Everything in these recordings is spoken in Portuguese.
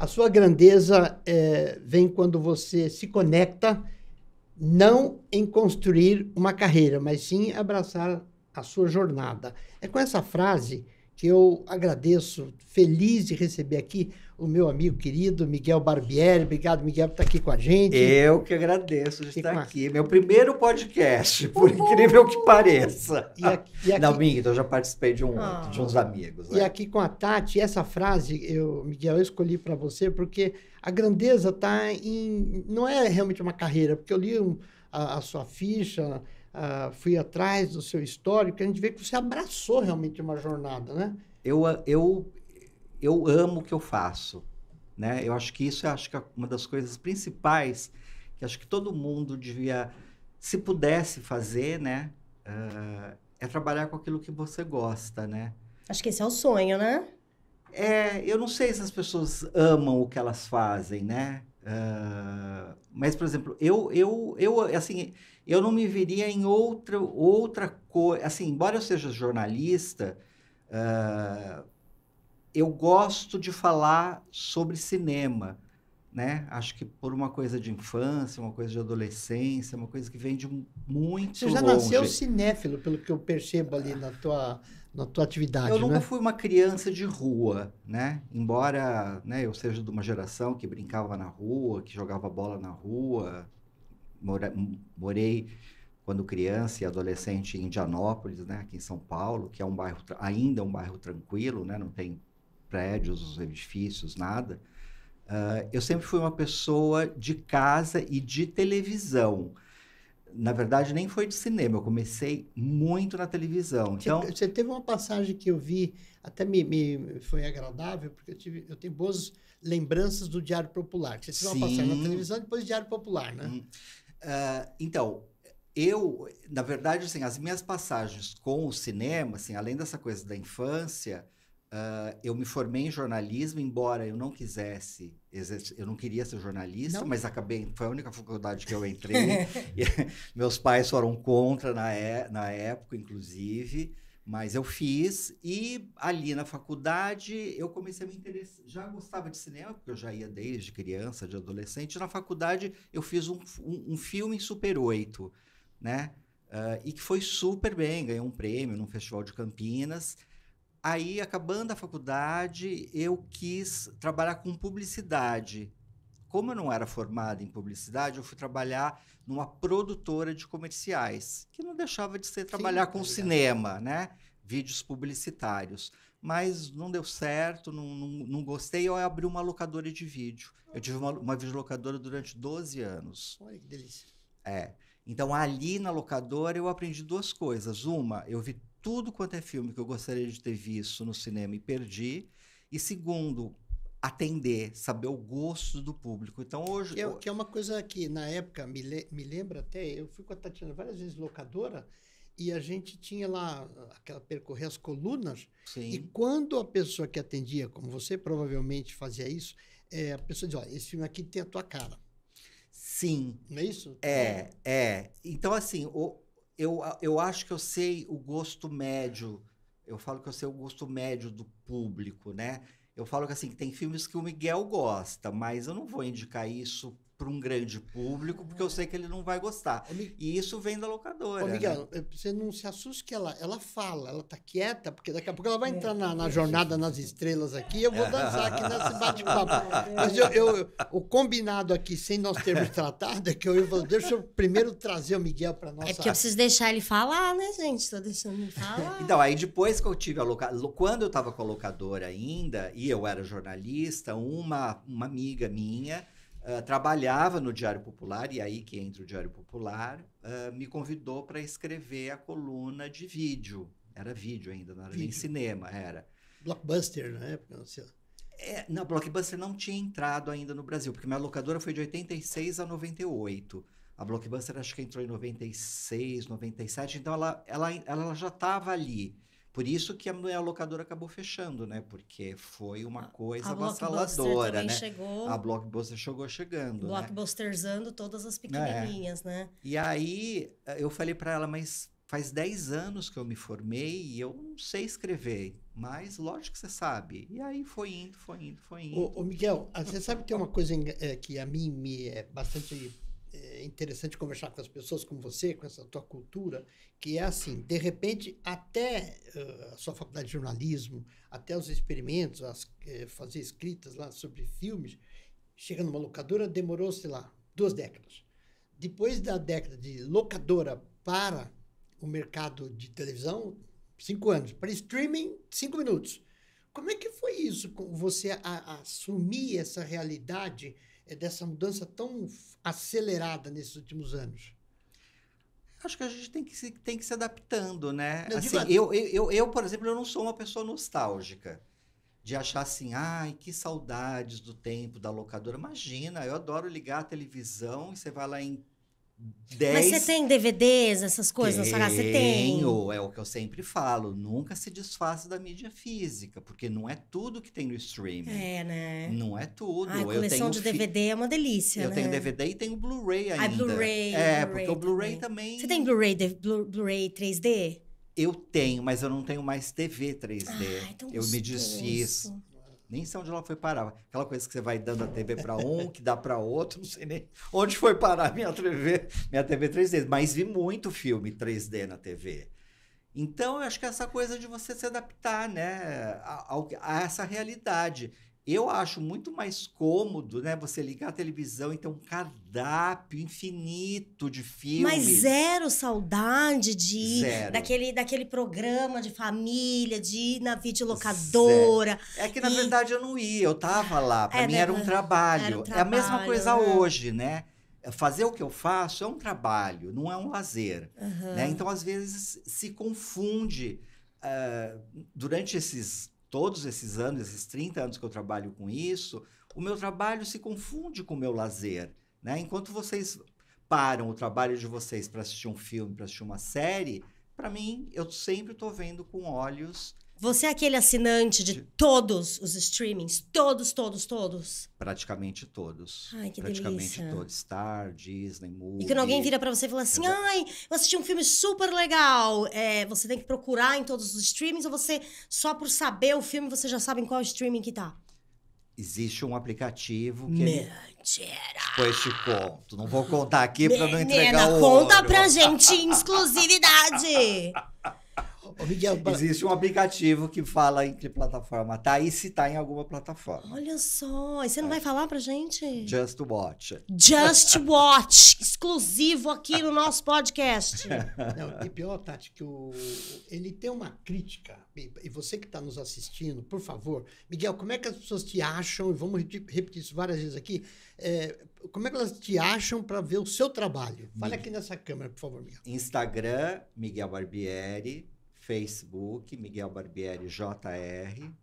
A sua grandeza é, vem quando você se conecta, não em construir uma carreira, mas sim abraçar a sua jornada. É com essa frase que eu agradeço, feliz de receber aqui o meu amigo querido Miguel Barbieri. Obrigado, Miguel, por estar aqui com a gente. Eu que agradeço de estar aqui. Meu primeiro podcast, por incrível que pareça. E aqui, e aqui... Não, Miguel, então eu já participei de, um, ah. de uns amigos. Né? E aqui com a Tati, essa frase, eu, Miguel, eu escolhi para você porque a grandeza está em... Não é realmente uma carreira, porque eu li um, a, a sua ficha ah, fui atrás do seu histórico, a gente vê que você abraçou realmente uma jornada, né? Eu, eu, eu amo o que eu faço, né? Eu acho que isso é acho que é uma das coisas principais que acho que todo mundo devia, se pudesse fazer, né? Uh, é trabalhar com aquilo que você gosta, né? Acho que esse é o sonho, né? É, eu não sei se as pessoas amam o que elas fazem, né? Uh, mas, por exemplo, eu, eu, eu, assim, eu não me veria em outra, outra coisa. Assim, embora eu seja jornalista, uh, eu gosto de falar sobre cinema. Né? Acho que por uma coisa de infância, uma coisa de adolescência, uma coisa que vem de muito longe. Você já longe. nasceu cinéfilo, pelo que eu percebo ali na tua, na tua atividade, Eu né? nunca né? fui uma criança de rua, né? Embora né, eu seja de uma geração que brincava na rua, que jogava bola na rua, mora, morei quando criança e adolescente em Indianópolis, né, aqui em São Paulo, que é um bairro ainda é um bairro tranquilo, né, não tem prédios, edifícios, nada. Uh, eu sempre fui uma pessoa de casa e de televisão. Na verdade, nem foi de cinema, eu comecei muito na televisão. Então... Você, você teve uma passagem que eu vi, até me, me foi agradável, porque eu, tive, eu tenho boas lembranças do Diário Popular. Você teve Sim. uma passagem na televisão depois do Diário Popular, né? Hum. Uh, então, eu, na verdade, assim, as minhas passagens com o cinema, assim, além dessa coisa da infância, uh, eu me formei em jornalismo, embora eu não quisesse, eu não queria ser jornalista, não. mas acabei, foi a única faculdade que eu entrei. meus pais foram contra na, é, na época, inclusive. Mas eu fiz e ali na faculdade eu comecei a me interessar. Já gostava de cinema, porque eu já ia desde criança, de adolescente. Na faculdade eu fiz um, um, um filme em Super 8, né? Uh, e que foi super bem, ganhou um prêmio num festival de Campinas. Aí, acabando a faculdade, eu quis trabalhar com publicidade. Como eu não era formada em publicidade, eu fui trabalhar numa produtora de comerciais, que não deixava de ser trabalhar Sim, tá com cinema, né? Vídeos publicitários. Mas não deu certo, não, não, não, gostei, eu abri uma locadora de vídeo. Eu tive uma, uma videolocadora durante 12 anos. Olha que delícia. É. Então, ali na locadora, eu aprendi duas coisas. Uma, eu vi tudo quanto é filme que eu gostaria de ter visto no cinema e perdi. E segundo, atender, saber o gosto do público. Então hoje que é, que é uma coisa que na época me, le, me lembra até eu fui com a Tatiana várias vezes locadora e a gente tinha lá ah, aquela percorrer as colunas Sim. e quando a pessoa que atendia, como você provavelmente fazia isso, é, a pessoa dizia: olha, esse filme aqui tem a tua cara. Sim. Não é isso? É, é. Então assim, o, eu, eu acho que eu sei o gosto médio. Eu falo que eu sei o gosto médio do público, né? Eu falo que assim, tem filmes que o Miguel gosta, mas eu não vou indicar isso para um grande público, porque eu sei que ele não vai gostar. e isso vem da locadora. Ô, né? Miguel, né? você não se assuste que ela, ela fala, ela tá quieta, porque daqui a pouco ela vai entrar na, na jornada nas estrelas aqui, eu vou dançar aqui nesse bate-papo. Mas eu, eu, o combinado aqui, sem nós termos tratado, é que eu ia falar, deixa eu primeiro trazer o Miguel para nossa... É porque eu preciso deixar ele falar, né, gente? Estou deixando ele falar. Então, aí depois que eu tive a locadora, quando eu estava com a locadora ainda, e eu era jornalista, uma, uma amiga minha trabalhava no Diário Popular, e aí que entra o Diário Popular, uh, me convidou para escrever a coluna de vídeo. Era vídeo ainda, não era vídeo. nem cinema, era. Blockbuster na época, não sei. É, não, Blockbuster não tinha entrado ainda no Brasil, porque minha locadora foi de 86 a 98. A Blockbuster acho que entrou em 96, 97, então ela, ela, ela já estava ali. Por isso que a locadora acabou fechando, né? Porque foi uma coisa a avassaladora, né? Chegou, a Blockbuster chegou chegando. Né? Blockbusterzando né? todas as é. pequenininhas, é. né? E aí eh, eu falei para ela, mas faz 10 anos que eu me formei e eu não sei escrever, mas lógico que você sabe. E aí foi indo, foi indo, foi indo. Ô, ô Miguel, ah, você sabe que tem uma coisa eh, que a mim me é bastante é interessante conversar com as pessoas como você, com essa tua cultura, que é assim, de repente, até uh, a sua faculdade de jornalismo, até os experimentos, as, uh, fazer escritas lá sobre filmes, chega numa locadora, demorou, sei lá, duas décadas. Depois da década de locadora para o mercado de televisão, cinco anos. Para streaming, cinco minutos. Como é que foi isso, você a, a assumir essa realidade eh, dessa mudança tão acelerada nesses últimos anos? Acho que a gente tem que se, tem que se adaptando, né? assim, eu, eu, eu, eu, por exemplo, eu não sou uma pessoa nostálgica de achar assim, ai, que saudades do tempo da locadora. Imagina, eu adoro ligar a televisão e você vai lá em 10... Mas você tem DVDs, essas coisas Tenho, na sua casa? Você é o que eu sempre falo. Nunca se desfaça da mídia física, porque não é tudo que tem no streaming. É, né? Não é tudo. Ai, a coleção de DVD fi... é uma delícia, Eu né? tenho DVD e tenho Blu-ray ainda. Ah, Blu-ray. É, Blu porque o Blu-ray também... Você tem Blu-ray Blu, ray 3D? Eu tenho, mas eu não tenho mais TV 3D. Ah, então eu me desfiz nem sei onde ela foi parar. Aquela coisa que você vai dando a TV para um, que dá para outro, não sei nem onde foi parar minha TV, minha TV 3D. Mas vi muito filme 3D na TV. Então, eu acho que é essa coisa de você se adaptar né, a, a essa realidade. Eu acho muito mais cômodo, né? Você ligar a televisão e ter um cardápio infinito de filmes. Mas zero saudade de zero. Daquele, daquele programa de família, de ir na videolocadora. Zero. É que, na e... verdade, eu não ia, eu tava lá. Para é, mim né, era um, é, trabalho. era um trabalho. É a mesma coisa hoje, né? É, fazer o que eu faço é um trabalho, não é um lazer. Uhum. Né? Então, às vezes, se confunde uh, durante esses todos esses anos, esses 30 anos que eu trabalho com isso, o meu trabalho se confunde com o meu lazer. Né? Enquanto vocês param o trabalho de vocês para assistir um filme, para assistir uma série, para mim, eu sempre estou vendo com olhos você é aquele assinante de, de... todos os streamings? Todos, todos, todos? Praticamente todos. Ai, que Praticamente delícia. todos. Star, Disney, Movie. E quando alguém vira para você e fala assim, ai, eu assisti um filme super legal. É, você tem que procurar em todos os streamings ou você, só por saber o filme, você já sabe em qual streaming que tá? Existe um aplicativo que... Mentira! Ele... Depois te conto. Não vou contar aqui para não entregar o ouro. conta pra gente exclusividade! Ô, Miguel, Existe um aplicativo que fala entre plataforma. Tá e se tá em alguma plataforma. Olha só. E você não vai falar pra gente? Just Watch. Just Watch. exclusivo aqui no nosso podcast. Não, e pior, Tati, que o, ele tem uma crítica. E você que está nos assistindo, por favor, Miguel, como é que as pessoas te acham? E vamos repetir isso várias vezes aqui. É, como é que elas te acham para ver o seu trabalho? Fale aqui nessa câmera, por favor, Miguel. Instagram, Miguel Barbieri. Facebook, Miguel Barbieri JR,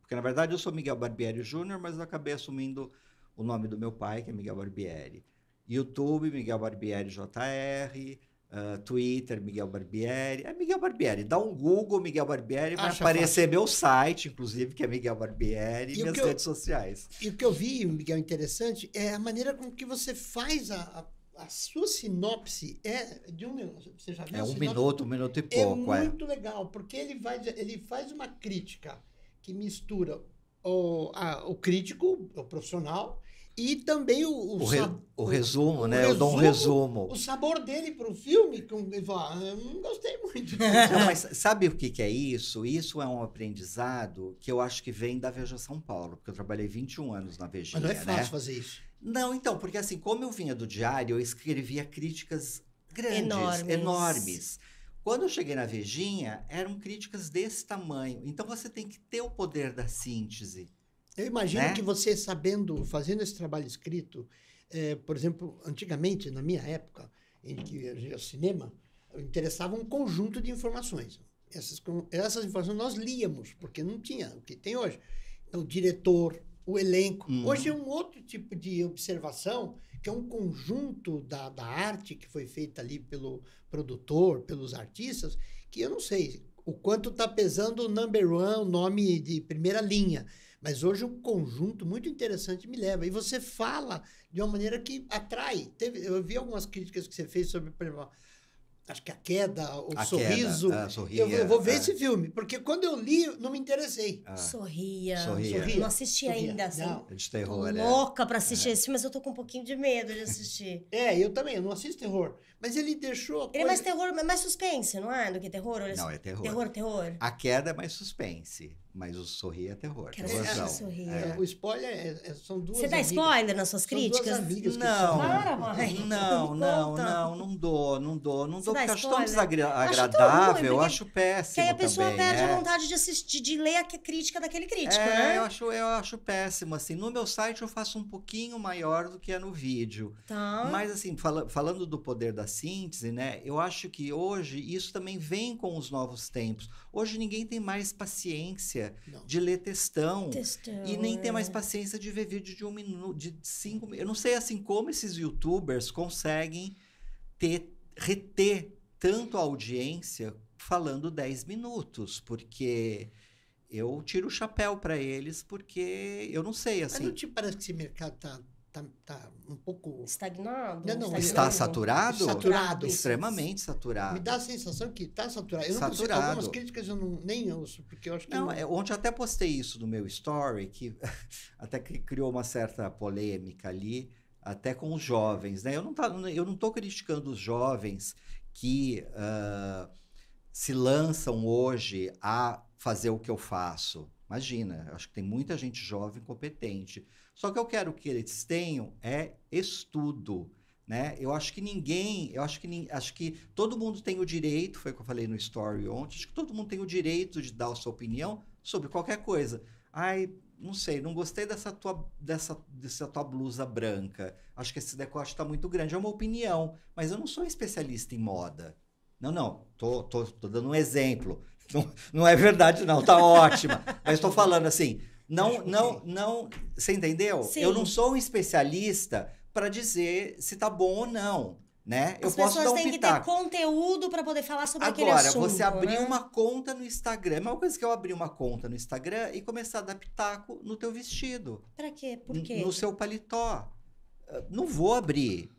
porque na verdade eu sou Miguel Barbieri Júnior, mas eu acabei assumindo o nome do meu pai, que é Miguel Barbieri. YouTube, Miguel Barbieri JR, uh, ah, Twitter, Miguel Barbieri. É Miguel Barbieri. Dá um Google, Miguel Barbieri, vai aparecer fácil. meu site, inclusive, que é Miguel Barbieri, e minhas redes eu, sociais. E o que eu vi, Miguel, interessante, é a maneira com que você faz a, a a sua sinopse é de um minuto. Você já viu? É um minuto, um minuto e é pouco. É muito é. legal, porque ele, vai, ele faz uma crítica que mistura o, a, o crítico, o profissional, e também o, o, o, re, o resumo, o, né? eu dou um resumo. O sabor dele para o filme, que eu, ah, eu não gostei muito. Não, mas sabe o que, que é isso? Isso é um aprendizado que eu acho que vem da Veja São Paulo, porque eu trabalhei 21 anos na Veja. Mas não é né? fácil né? fazer isso. Não, então, porque assim, como eu vinha do diário, eu escrevia críticas grandes, enormes. enormes. Quando eu cheguei na Vejinha, eram críticas desse tamanho. Então você tem que ter o poder da síntese. Eu imagino né? que você, sabendo, fazendo esse trabalho escrito, é, por exemplo, antigamente, na minha época, em que viajava ao cinema, interessava um conjunto de informações. Essas, essas informações nós líamos, porque não tinha o que tem hoje. Então, o diretor, o elenco. Uhum. Hoje é um outro tipo de observação, que é um conjunto da, da arte que foi feita ali pelo produtor, pelos artistas, que eu não sei o quanto está pesando o number one, o nome de primeira linha. Mas hoje um conjunto muito interessante me leva. E você fala de uma maneira que atrai. Teve, eu vi algumas críticas que você fez sobre exemplo, acho que a queda, o a sorriso. Queda, é, sorria, eu, eu, vou ver é. esse filme, porque quando eu li, não me interessei. Ah. Sorria. sorria. sorria. Não assisti sorria. ainda, assim. Não. É de terror, tô né? louca é. para assistir é. esse filme, mas eu tô com um pouquinho de medo de assistir. é, eu também, eu não assisto terror. Mas ele deixou. Ele é coisa... é mais terror, mais suspense, não é? Do que terror? Não, é terror. Terror, terror. A queda é mais suspense. Mas o sorrir é terror. Que é, sorrir. É. O spoiler é, é, são duas. Você dá amigas, spoiler nas suas críticas? não, Não, não, então não, não dou, não dou, não dou, porque acho tão desagradável, acho, acho péssimo. Que aí a pessoa também, perde a é. vontade de assistir, de ler a crítica daquele crítico. É, né? eu, acho, eu acho péssimo. Assim, no meu site eu faço um pouquinho maior do que é no vídeo. Então. Mas, assim, fala, falando do poder da síntese, né? Eu acho que hoje isso também vem com os novos tempos. Hoje ninguém tem mais paciência memória não. de ler textão, textão. E nem ter mais é. paciência de ver vídeo de um minuto, de cinco minutos Eu não sei assim como esses youtubers conseguem ter, reter tanto a audiência falando 10 minutos, porque eu tiro o chapéu para eles, porque eu não sei assim. Mas não assim. te parece que esse mercado tá Tá, tá, um pouco. Estagnado? Não, não, está saturado? Saturado. Extremamente saturado. Me dá a sensação que está saturado. Eu saturado. não consigo, algumas críticas eu não, nem ouço, porque eu acho que. Não, não... É, ontem até postei isso no meu story, que até que criou uma certa polêmica ali, até com os jovens. Né? Eu não tá, estou criticando os jovens que uh, se lançam hoje a fazer o que eu faço. Imagina, acho que tem muita gente jovem competente só que eu quero que eles tenham é estudo. Né? Eu acho que ninguém, eu acho que acho que todo mundo tem o direito, foi o que eu falei no story ontem, acho que todo mundo tem o direito de dar a sua opinião sobre qualquer coisa. Ai, não sei, não gostei dessa tua, dessa, dessa tua blusa branca. Acho que esse decote está muito grande. É uma opinião, mas eu não sou especialista em moda. Não, não, tô, tô, tô dando um exemplo. Não, não é verdade, não, tá ótima. Mas estou falando assim, não, não, não. Você entendeu? Sim. Eu não sou um especialista para dizer se tá bom ou não. Né? As eu posso dar um têm pitaco. que ter conteúdo para poder falar sobre Agora, aquele assunto. Agora, você abrir né? uma conta no Instagram. É uma coisa que eu abrir uma conta no Instagram e começar a dar pitaco no teu vestido. Para quê? Por quê? No seu paletó. Ah, não vou abrir,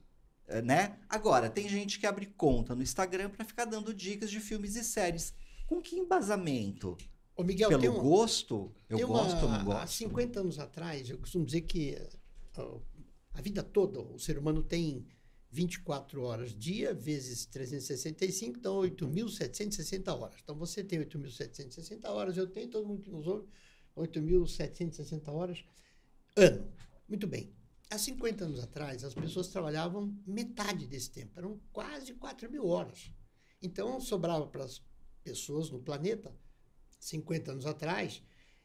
eh, né? Agora, tem gente que abre conta no Instagram para ficar dando dicas de filmes e séries. Com que embasamento? Ô Miguel, pelo um gosto, eu gosto ou não gosto? Há 50 anos atrás, eu costumo dizer que uh, a vida toda o ser humano tem 24 horas dia vezes 365 então 8.760 horas. Então você tem 8.760 horas, eu tenho, todo mundo que nos ouve, 8.760 horas ano. Muito bem. Há 50 anos atrás, as pessoas trabalhavam metade desse tempo, eram quase 4 mil horas. Então sobrava para as pessoas no planeta 50 anos atrás,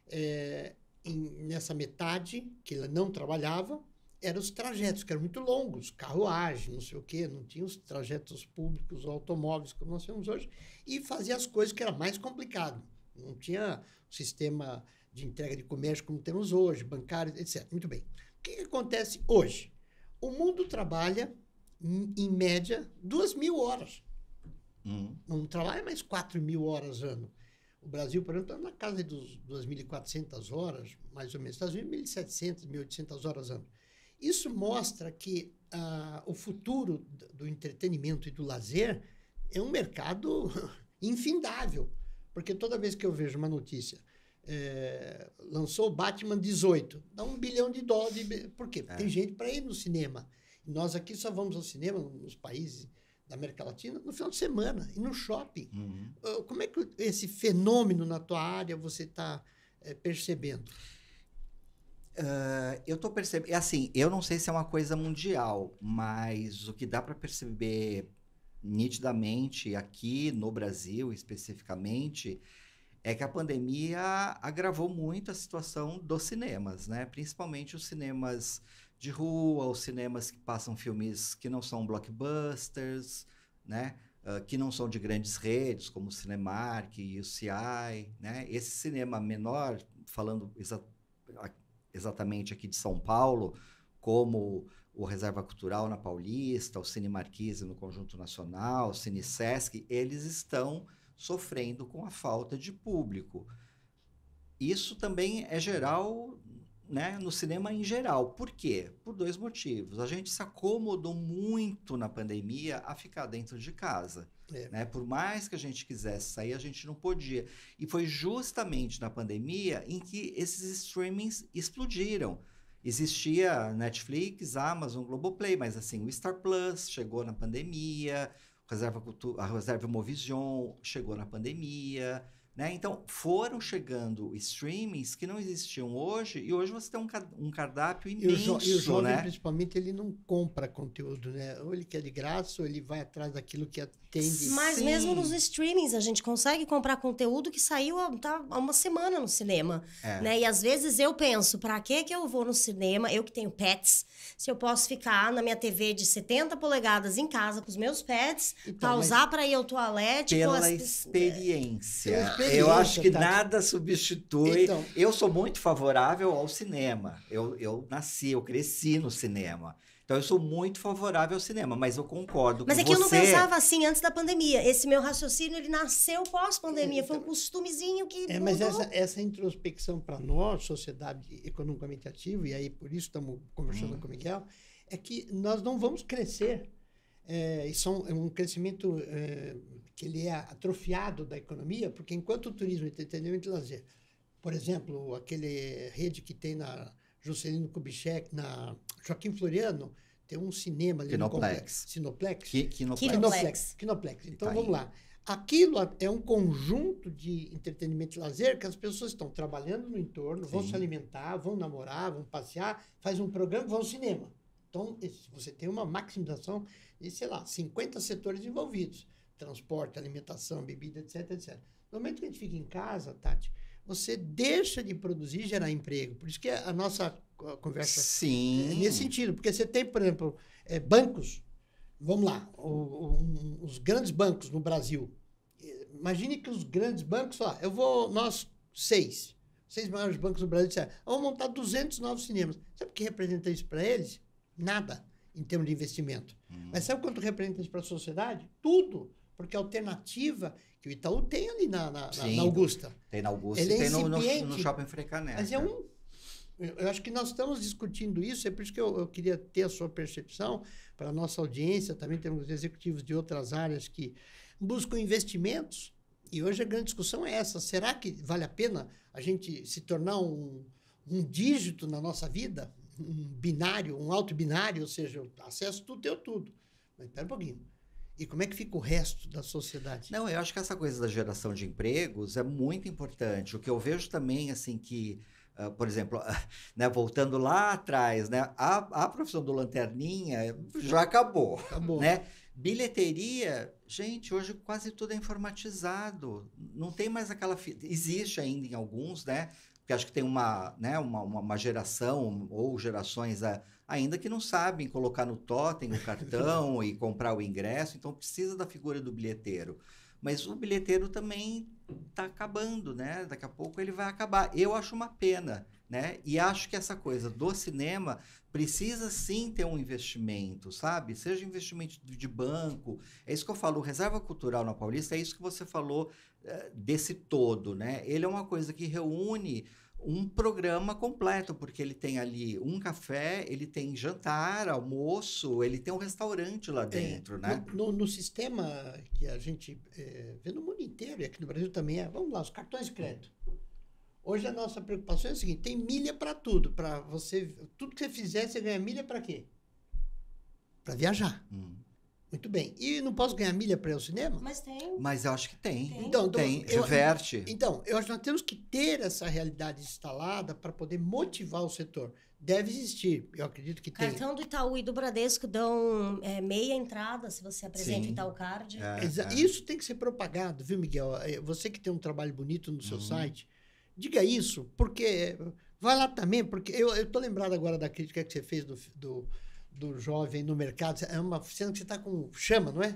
é, em, nessa metade que ela não trabalhava, eram os trajetos, que eram muito longos, carruagem, não sei o quê, não tinha os trajetos públicos automóveis como nós temos hoje, e fazia as coisas que era mais complicado. Não tinha o sistema de entrega de comércio como temos hoje, bancário, etc. Muito bem. O que, que acontece hoje? O mundo trabalha, em, média, duas mil horas. Uhum. Não trabalha mais quatro mil horas ano. O Brasil, por exemplo, está na casa dos 2.400 horas, mais ou menos. Estados Unidos, 1.700, 1.800 horas ano. Isso mostra que ah, o futuro do entretenimento e do lazer é um mercado infindável. Porque toda vez que eu vejo uma notícia, é, lançou Batman 18, dá um bilhão de dólares. Por quê? é. tem gente para ir no cinema. Nós aqui só vamos ao cinema nos países da América Latina no final de semana e no shopping. Uhum. Ah, como é que esse fenômeno na tua área você está eh, ah, é, percebendo? Uh, eu estou percebendo. Assim, eu não sei se é uma coisa mundial, mas o que dá para perceber nitidamente aqui no Brasil especificamente é que a pandemia agravou muito a situação dos cinemas, né? Principalmente os cinemas de rua, os cinemas que passam filmes que não são blockbusters, né? Uh, que não são de grandes redes, como o Cinemark e o CI. Né? Esse cinema menor, falando exa exatamente aqui de São Paulo, como o Reserva Cultural na Paulista, o Cine Marquise no Conjunto Nacional, o Cine Sesc, eles estão sofrendo com a falta de público. Isso também é geral né, no cinema em geral. Por quê? Por dois motivos. A gente se acomodou muito na pandemia a ficar dentro de casa. É. Né? Por mais que a gente quisesse sair, a gente não podia. E foi justamente na pandemia em que esses streamings explodiram. Existia Netflix, Amazon, Globoplay, mas assim, o Star Plus chegou na pandemia, a Reserva, a Reserva Movision chegou na pandemia. Né? Então, foram chegando streamings que não existiam hoje, e hoje você tem um, um cardápio imenso. E o, jo e o jovem, né? principalmente, ele não compra conteúdo, né? Ou ele quer de graça, ou ele vai atrás daquilo que é Entendi. Mas Sim. mesmo nos streamings, a gente consegue comprar conteúdo que saiu há, tá, há uma semana no cinema. É. Né? E às vezes eu penso, para que que eu vou no cinema, eu que tenho pets, se eu posso ficar na minha TV de 70 polegadas em casa com os meus pets, então, pausar para ir ao toalete... Pela as... experiência. É. experiência. Eu acho que tá... nada substitui... Então... Eu sou muito favorável ao cinema. Eu, eu nasci, eu cresci no cinema. Então eu sou muito favorável ao cinema, mas eu concordo mas com que você. Mas é que eu não pensava assim antes da pandemia. Esse meu raciocínio, ele nasceu pós-pandemia, foi um então, costumezinho que É, mudou. mas essa, essa introspecção para nós, sociedade economicamente ativa, e aí por isso estamos conversando hum. com o Miguel, é, é, é que nós não vamos crescer. É, isso é um crescimento é, que ele é atrofiado da economia, porque enquanto o turismo, entretenimento e lazer, por exemplo, aquele rede que tem na, Juscelino Kubitschek, na Joaquim Floriano, tem um cinema ali Kinoplex. no complexo. Sinoplex? Qui Kinoplex. Kinoplex. Kinoplex. Então, tá vamos lá. Aquilo é, é um conjunto de entretenimento e lazer que as pessoas estão trabalhando no entorno, Sim. vão se alimentar, vão namorar, vão passear, faz um programa, vão ao cinema. Então, você tem uma maximização de, sei lá, 50 setores envolvidos. Transporte, alimentação, bebida, etc, etc. No momento que a gente fica em casa, Tati, você deixa de produzir e gerar emprego. Por isso que a nossa conversa é Sim. É nesse sentido. Porque você tem, por exemplo, é, bancos. Vamos lá, o, o, os grandes bancos no Brasil. Imagine que os grandes bancos, ó, eu vou, nós seis, seis maiores bancos do Brasil disseram, vamos montar 200 novos cinemas. Sabe o que representa isso para eles? Nada, em termos de investimento. Hum. Mas sabe quanto representa isso para a sociedade? Tudo. Porque a alternativa que o Itaú tem ali na, na, Sim, na Augusta. Tem na Augusta Ele e tem é no, no, no Shopping Frecané. Mas é né? um. Eu acho que nós estamos discutindo isso, é por isso que eu, eu queria ter a sua percepção para a nossa audiência. Também temos executivos de outras áreas que buscam investimentos. E hoje a grande discussão é essa: será que vale a pena a gente se tornar um, um dígito na nossa vida? Um binário, um alto binário, ou seja, acesso tudo, eu tudo. Mas espera um pouquinho. E como é que fica o resto da sociedade? Não, eu acho que essa coisa da geração de empregos é muito importante. O que eu vejo também, assim, que, uh, por exemplo, ah, né, voltando lá atrás, né, a, a profissão do lanterninha já acabou, acabou. né? Bilheteria, gente, hoje quase tudo é informatizado. Não tem mais aquela... Existe ainda em alguns, né? Porque acho que tem uma, né, uma, uma, uma geração ou gerações... A, ainda que não sabem colocar no totem o cartão e comprar o ingresso, então precisa da figura do bilheteiro. Mas o bilheteiro também está acabando, né? Daqui a pouco ele vai acabar. Eu acho uma pena, né? E acho que essa coisa do cinema precisa sim ter um investimento, sabe? Seja investimento de banco. É isso que eu falo, reserva cultural na Paulista, é isso que você falou eh, desse todo, né? Ele é uma coisa que reúne um programa completo, porque ele tem ali um café, ele tem jantar, almoço, ele tem um restaurante lá dentro, é, né? No, no, sistema que a gente é, vê no mundo inteiro, e aqui no Brasil também é, vamos lá, os cartões de crédito. Hoje a nossa preocupação é a seguinte, tem milha para tudo, para você, tudo que você fizer, você ganha milha para quê? Para viajar. Hum. Muito bem. E não posso ganhar milha para ir ao cinema? Mas tem. Mas eu acho que tem. tem. Então, então, tem, eu, reverte. Então, eu acho que nós temos que ter essa realidade instalada para poder motivar o setor. Deve existir, eu acredito que tem. Cartão tenha. do Itaú e do Bradesco dão é, meia entrada se você apresenta Sim. Itaú Card. É, é. Isso tem que ser propagado, viu, Miguel? É, você que tem um trabalho bonito no seu uhum. site, diga isso, porque. Vai lá também, porque eu estou lembrado agora da crítica que você fez do, do do jovem no mercado? É uma cena que você está com chama, não é?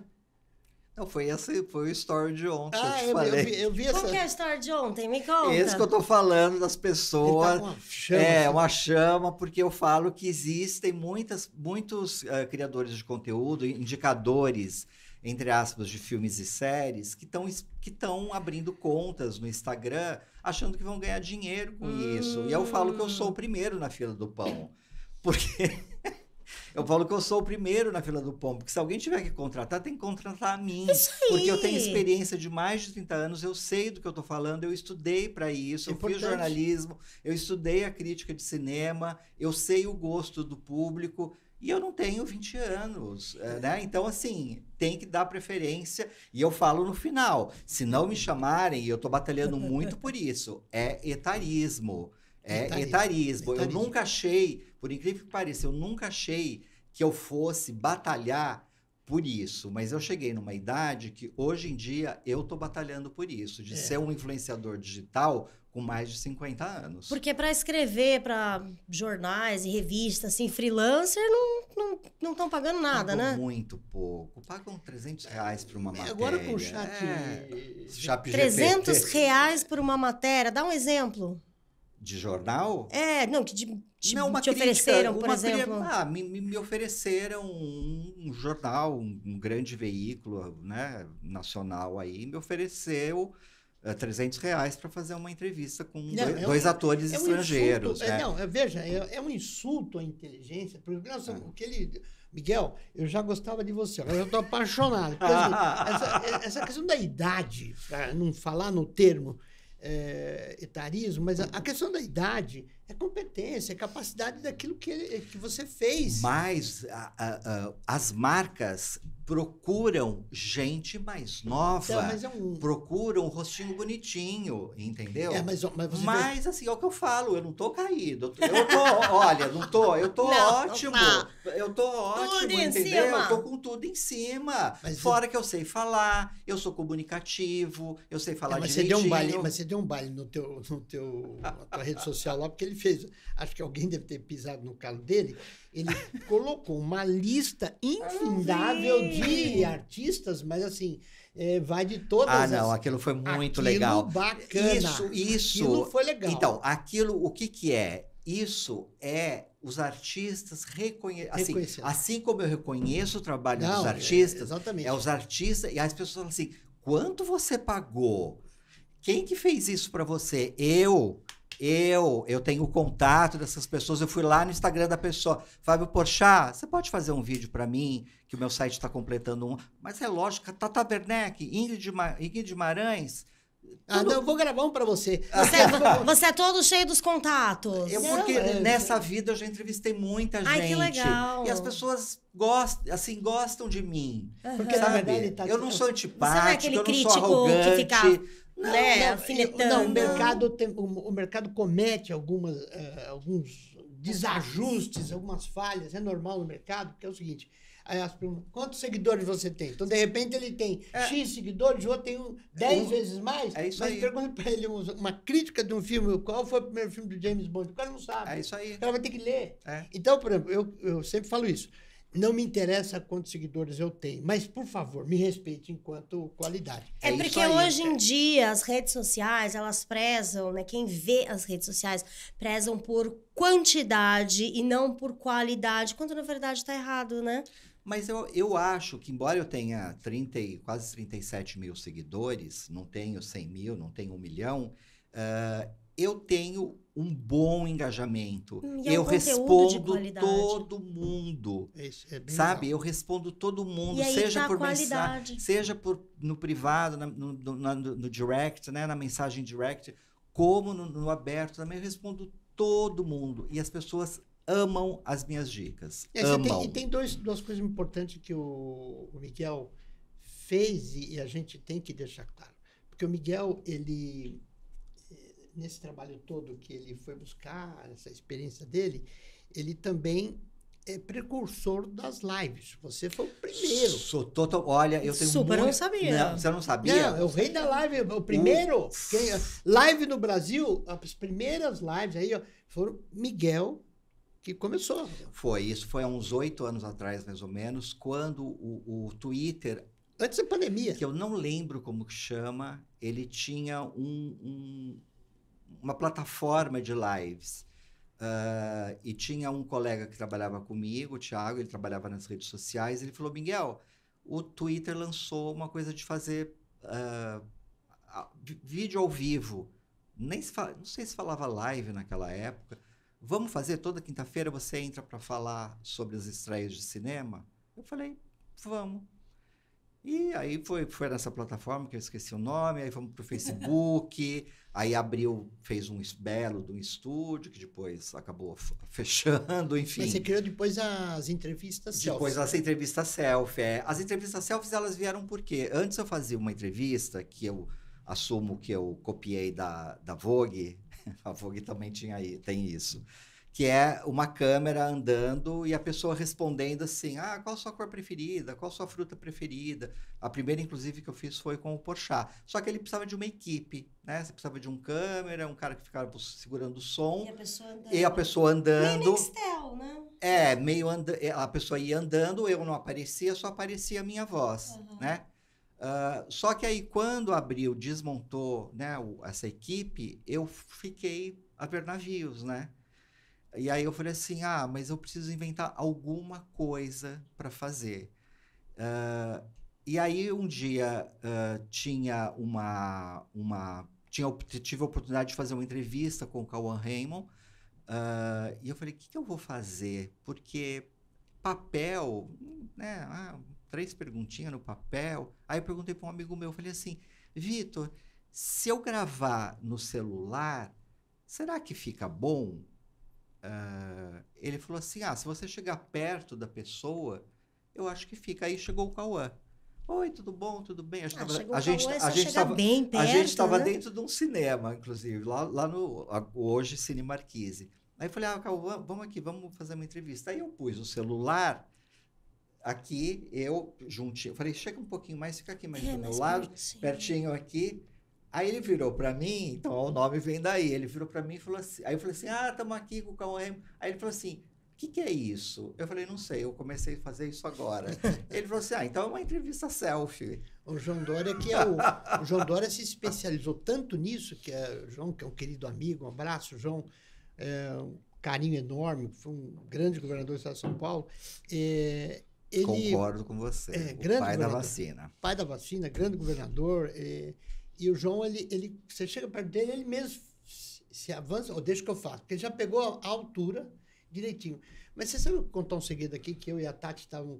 Não, foi essa foi o story de ontem. Ah, eu, eu, eu, vi, eu vi essa. Qual que é a story de ontem? Me conta. Esse que eu tô falando das tá pessoas. Tá uma chama, é, assim. uma chama, porque eu falo que existem muitas, muitos uh, criadores de conteúdo, indicadores, entre aspas, de filmes e séries, que estão que abrindo contas no Instagram, achando que vão ganhar dinheiro com hum. isso. E eu falo que eu sou o hum. primeiro na fila do pão. Porque. Eu falo que eu sou o primeiro na fila do pão, porque se alguém tiver que contratar, tem que contratar a mim. Isso aí. Porque eu tenho experiência de mais de 30 anos, eu sei do que eu estou falando, eu estudei para isso, Importante. eu fiz jornalismo, eu estudei a crítica de cinema, eu sei o gosto do público. E eu não tenho 20 anos, eh, né? Então, assim, tem que dar preferência. E eu falo no final: se não me chamarem, e eu estou batalhando muito por isso, é etarismo. É etarismo. etarismo. etarismo. Eu nunca achei por incrível que pareça, eu nunca achei que eu fosse batalhar por isso, mas eu cheguei numa idade que hoje em dia eu tô batalhando por isso, de é. ser um influenciador digital com mais de 50 anos. Porque para escrever para jornais e revistas, assim, freelancer, não não estão pagando nada, Pagam né? muito pouco. Pagam 300 reais por uma é, matéria. Agora com o chat... É, chat 300 reais por uma matéria. Dá um exemplo. De jornal? É, não, que de, de, não, uma te crítica, ofereceram, por exemplo. Ah, me, me ofereceram um, um jornal, um, um, grande veículo né, nacional aí, me ofereceu. Uh, eh, 300 reais para fazer uma entrevista com não, dois, é um, dois, atores é estrangeiros. Insulto, é, né? Não, é, veja, é, é, um insulto à inteligência. Porque, nossa, é. ele Miguel, eu já gostava de você, agora eu estou apaixonado. Assim, essa, essa, questão da idade, para não falar no termo, é, etarismo, mas a, a, questão da idade é competência, é capacidade daquilo que, eh, que você fez. Mas a, a, a, as marcas procuram gente mais nova. Então, mas é um... Procuram um rostinho bonitinho, entendeu? É, mas, mas, mas vê... assim, é o que eu falo, eu não tô caído. Eu tô, olha, não tô, eu tô não, ótimo. Eu tô ótimo, tudo entendeu? Eu tô com tudo em cima. Mas Fora eu... que eu sei falar, eu sou comunicativo, eu sei falar é, mas direitinho. Você deu um baile, mas você deu um baile no teu, no teu, na tua rede social lá, porque ele fez, acho que alguém deve ter pisado no calo dele, ele colocou uma lista infindável ah, de artistas, mas assim, é, vai de todas Ah, não, as... aquilo foi muito aquilo legal. bacana. Isso, isso. Aquilo foi legal. Então, aquilo, o que que é? Isso é os artistas reconhecem. Assim, assim como eu reconheço o trabalho não, dos é, artistas, é, exatamente. é os artistas, e as pessoas falam assim: quanto você pagou? Quem que fez isso para você? Eu. Eu, eu tenho o contato dessas pessoas. Eu fui lá no Instagram da pessoa. Fábio Porchat, você pode fazer um vídeo para mim? Que o meu site está completando um. Mas é lógico, Tata Werneck, Ingrid, Ma Ingrid Marans. Ah, não, eu vou gravar um pra você. Ah, você, é você é todo cheio dos contatos. Eu, porque nessa vida eu já entrevistei muita gente. Ai, que legal. E as pessoas gostam, assim, gostam de mim. Uhum. Porque, sabe, tá eu não sou antipático, você não é aquele eu não crítico sou arrogante. Que fica não, né, não, Não, o mercado, tem, o, mercado comete algumas, uh, eh, alguns desajustes, algumas falhas, é normal no mercado, porque é o seguinte, as perguntas, quantos seguidores você tem? Então, de repente, ele tem é. X seguidores, o outro tem 10 um, vezes mais. É isso mas aí. pergunta para ele uma, uma, crítica de um filme, qual foi o primeiro filme do James Bond? O cara não sabe. É isso aí. O cara vai ter que ler. É. Então, por exemplo, eu, eu sempre falo isso. Não me interessa quantos seguidores eu tenho, mas por favor, me respeite enquanto qualidade. É, é porque hoje em dia as redes sociais, elas prezam, né? Quem vê as redes sociais prezam por quantidade e não por qualidade, quando na verdade está errado, né? Mas eu, eu acho que, embora eu tenha 30, quase 37 mil seguidores, não tenho 100 mil, não tenho um milhão, uh, eu tenho um bom engajamento. Hum, e é eu é um respondo todo mundo. É sabe? Legal. Eu respondo todo mundo, seja por mensagem, seja por, no privado, na, no, na, no, direct, né? na mensagem direct, como no, no aberto também, eu respondo todo mundo. E as pessoas amam as minhas dicas. É, amam. Tem, e tem dois, duas coisas importantes que o, o Miguel fez e, e, a gente tem que deixar claro. Porque o Miguel, ele, nesse trabalho todo que ele foi buscar, essa experiência dele, ele também é precursor das lives. Você foi o primeiro. Sou total. Olha, eu tenho Super, muito... não sabia. Não, você não sabia? Não, eu é rei da live. O primeiro. Quem, é? live no Brasil, as primeiras lives aí ó, foram Miguel, que começou. Foi, isso foi há uns oito anos atrás, mais ou menos, quando o, o Twitter. Antes da pandemia. Que eu não lembro como chama, ele tinha um, um uma plataforma de lives. Uh, e tinha um colega que trabalhava comigo, o Thiago, ele trabalhava nas redes sociais. Ele falou: Miguel, o Twitter lançou uma coisa de fazer uh, vídeo ao vivo. Nem se fala, não sei se falava live naquela época. Vamos fazer toda quinta-feira você entra para falar sobre as estreias de cinema? Eu falei: vamos. E aí foi, foi nessa plataforma que eu esqueci o nome, aí fomos para o Facebook. Aí abriu, fez um belo de um estúdio, que depois acabou fechando, enfim. Mas você criou depois as entrevistas selfies. Depois as entrevistas selfies. É. As entrevistas selfies, elas vieram porque antes eu fazia uma entrevista que eu assumo que eu copiei da, da Vogue. A Vogue também tinha aí, tem isso que é uma câmera andando e a pessoa respondendo assim: "Ah, qual a sua cor preferida? Qual a sua fruta preferida?". A primeira inclusive que eu fiz foi com o Porchat. Só que ele precisava de uma equipe, né? Você precisava de um câmera, um cara que ficava segurando o som e a pessoa andando. E a pessoa andando. Nextel, né? É, meio anda é, a pessoa ia andando, eu não aparecia, só aparecia a minha voz, uhum. né? Uh, só que aí quando abriu, desmontou né, o, essa equipe, eu fiquei a ver navios, né? E aí eu falei assim: ah, mas eu preciso inventar alguma coisa para fazer. Uh, e aí um dia uh, tinha uma. uma tinha, tive a oportunidade de fazer uma entrevista com o Kawan Raymond. Uh, e eu falei: o que, que, eu vou fazer? Porque papel, né? Ah, três perguntinhas no papel. Aí eu perguntei para um amigo meu: falei assim, Vitor, se eu gravar no celular, será que fica bom? ele falou assim: ah, se você chegar perto da pessoa, eu acho que fica. Aí chegou o Cauã. Oi, tudo bom? Tudo bem? Ah, tava, é a gente a gente estava a gente estava né? dentro de um cinema, inclusive, lá, lá no hoje Cine Marquise. Aí eu falei: "Ah, Cauã, vamos aqui, vamos fazer uma entrevista". Aí eu pus o celular aqui, eu juntei. falei: "Chega um pouquinho mais, fica aqui mais é, do meu lado, pertinho aqui". Aí ele virou para mim, então o nome vem daí. Ele virou para mim e falou assim. Aí eu falei assim: ah, estamos aqui com o Cauã Aí ele falou assim: o que, que é isso? Eu falei: não sei, eu comecei a fazer isso agora. ele falou assim: ah, então é uma entrevista selfie. O João Dória, que é o, o João Dória se especializou tanto nisso, que é o João, que é um querido amigo, um abraço, João. É, um carinho enorme, foi um grande governador do estado de São Paulo. É, ele, Concordo com você. É, grande pai da vacina. Pai da vacina, grande governador. É, e o João, ele, ele, você chega perto dele, ele mesmo se avança, ou deixa que eu faço, porque ele já pegou a altura direitinho. Mas você sabe contar um segredo aqui, que eu e a Tati estavam,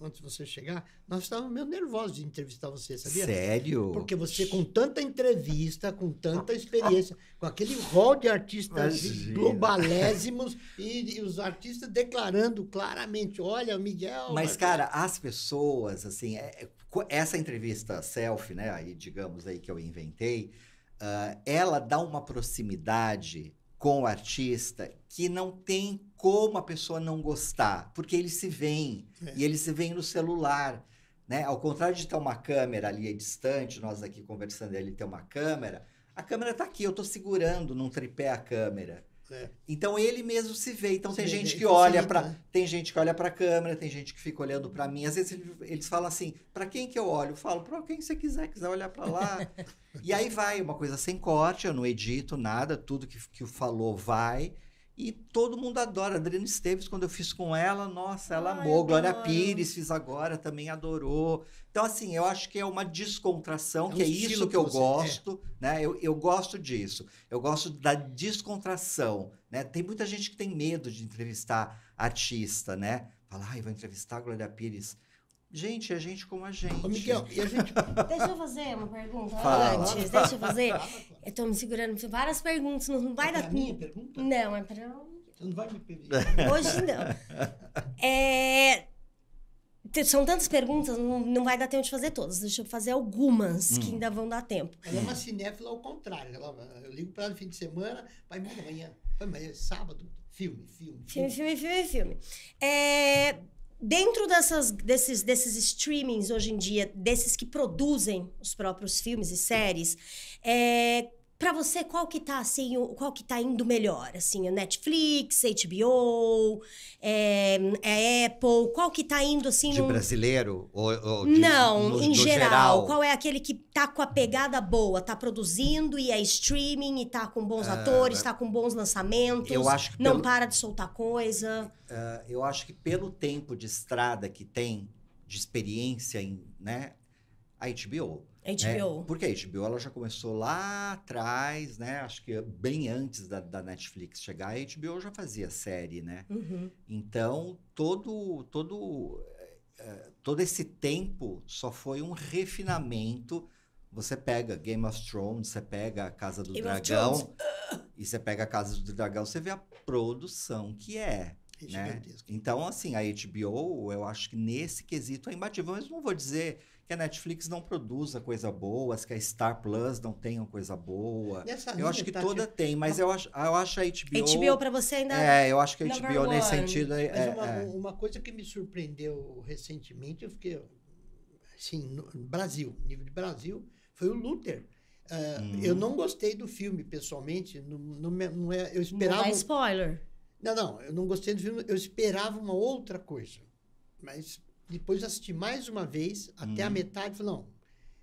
antes de você chegar, nós estávamos meio nervosos de entrevistar você, sabia? Sério? Porque você, com tanta entrevista, com tanta experiência, com aquele rol de artistas Imagina. globalésimos e, e, os artistas declarando claramente, olha, o Miguel... Mas, cara, as pessoas, assim, é, é essa entrevista selfie, né, aí digamos aí que eu inventei, uh, ela dá uma proximidade com o artista que não tem como a pessoa não gostar, porque ele se vê é. e ele se vê no celular, né? Ao contrário de ter uma câmera ali é distante, nós aqui conversando, ele tem uma câmera, a câmera está aqui, eu estou segurando num tripé a câmera. É. Então ele mesmo se vê. Então né? tem gente, que olha para tem gente que olha para a câmera, tem gente que fica olhando para mim. Às vezes ele, eles falam assim: para quem que eu olho? Eu falo para quem você quiser, quiser olhar para lá. e aí vai uma coisa sem corte, eu não edito nada, tudo que que falou vai. E todo mundo adora. Adriana Esteves, quando eu fiz com ela, nossa, ela Ai, amou. Glória Pires fiz agora, também adorou. Então, assim, eu acho que é uma descontração, é um que é isso que eu gosto, é. né? Eu, eu gosto disso. Eu gosto da descontração, né? Tem muita gente que tem medo de entrevistar artista, né? Fala, ah, eu vou entrevistar a Glória Pires. Gente, é gente como a gente. Ô, Miguel, e a gente. Deixa eu fazer uma pergunta Fala. antes. Deixa eu fazer. Eu tô me segurando várias perguntas. Não vai é dar. minha pergunta? Não, é pra. Você não vai me pedir. Hoje não. É... São tantas perguntas, não, não vai dar tempo de fazer todas. Deixa eu fazer algumas hum. que ainda vão dar tempo. Ela é uma cinéfila ao contrário. Ela, eu ligo pra ela no fim de semana, vai amanhã. Vai amanhã, é sábado. Filme, filme. Filme, filme, filme, filme. filme. É dentro dessas, desses, desses streamings hoje em dia, desses que produzem os próprios filmes e séries, é, para você, qual que tá assim, qual que tá indo melhor? Assim, Netflix, HBO, é, eh, é Apple, qual que tá indo assim? De brasileiro? Ou, ou de, Não, no, em geral, geral, Qual é aquele que tá com a pegada boa, tá produzindo e é streaming, e tá com bons uh, atores, é. tá com bons lançamentos, eu acho não pelo... para de soltar coisa. Uh, eu acho que pelo tempo de estrada que tem, de experiência em, né? A HBO. HBO. É, porque a HBO ela já começou lá atrás, né? Acho que bem antes da, da Netflix chegar, a HBO já fazia série, né? Uhum. Então, todo, todo, é, é, todo esse tempo só foi um refinamento. Você pega Game of Thrones, você pega a Casa do Game Dragão, e você pega a Casa do Dragão, você vê a produção que é. É né? Então, assim, a HBO, eu acho que nesse quesito é imbatível, mas não vou dizer que a Netflix não produza coisa boa, que a Star Plus não tenha coisa boa. eu acho que tá toda tipo... tem, mas tá eu acho, eu acho a HBO. HBO para você ainda. É, eu acho que a HBO one. nesse sentido. É, mas é, uma, é... uma, coisa que me surpreendeu recentemente, eu fiquei. Assim, no Brasil, nível de Brasil, foi o Luther. Uh, hum. Eu não gostei do filme, pessoalmente. não é, eu esperava. Não é spoiler. Não, não, eu não gostei do filme. Eu esperava uma outra coisa. Mas depois assisti mais uma vez, até a uhum. metade, falei, não,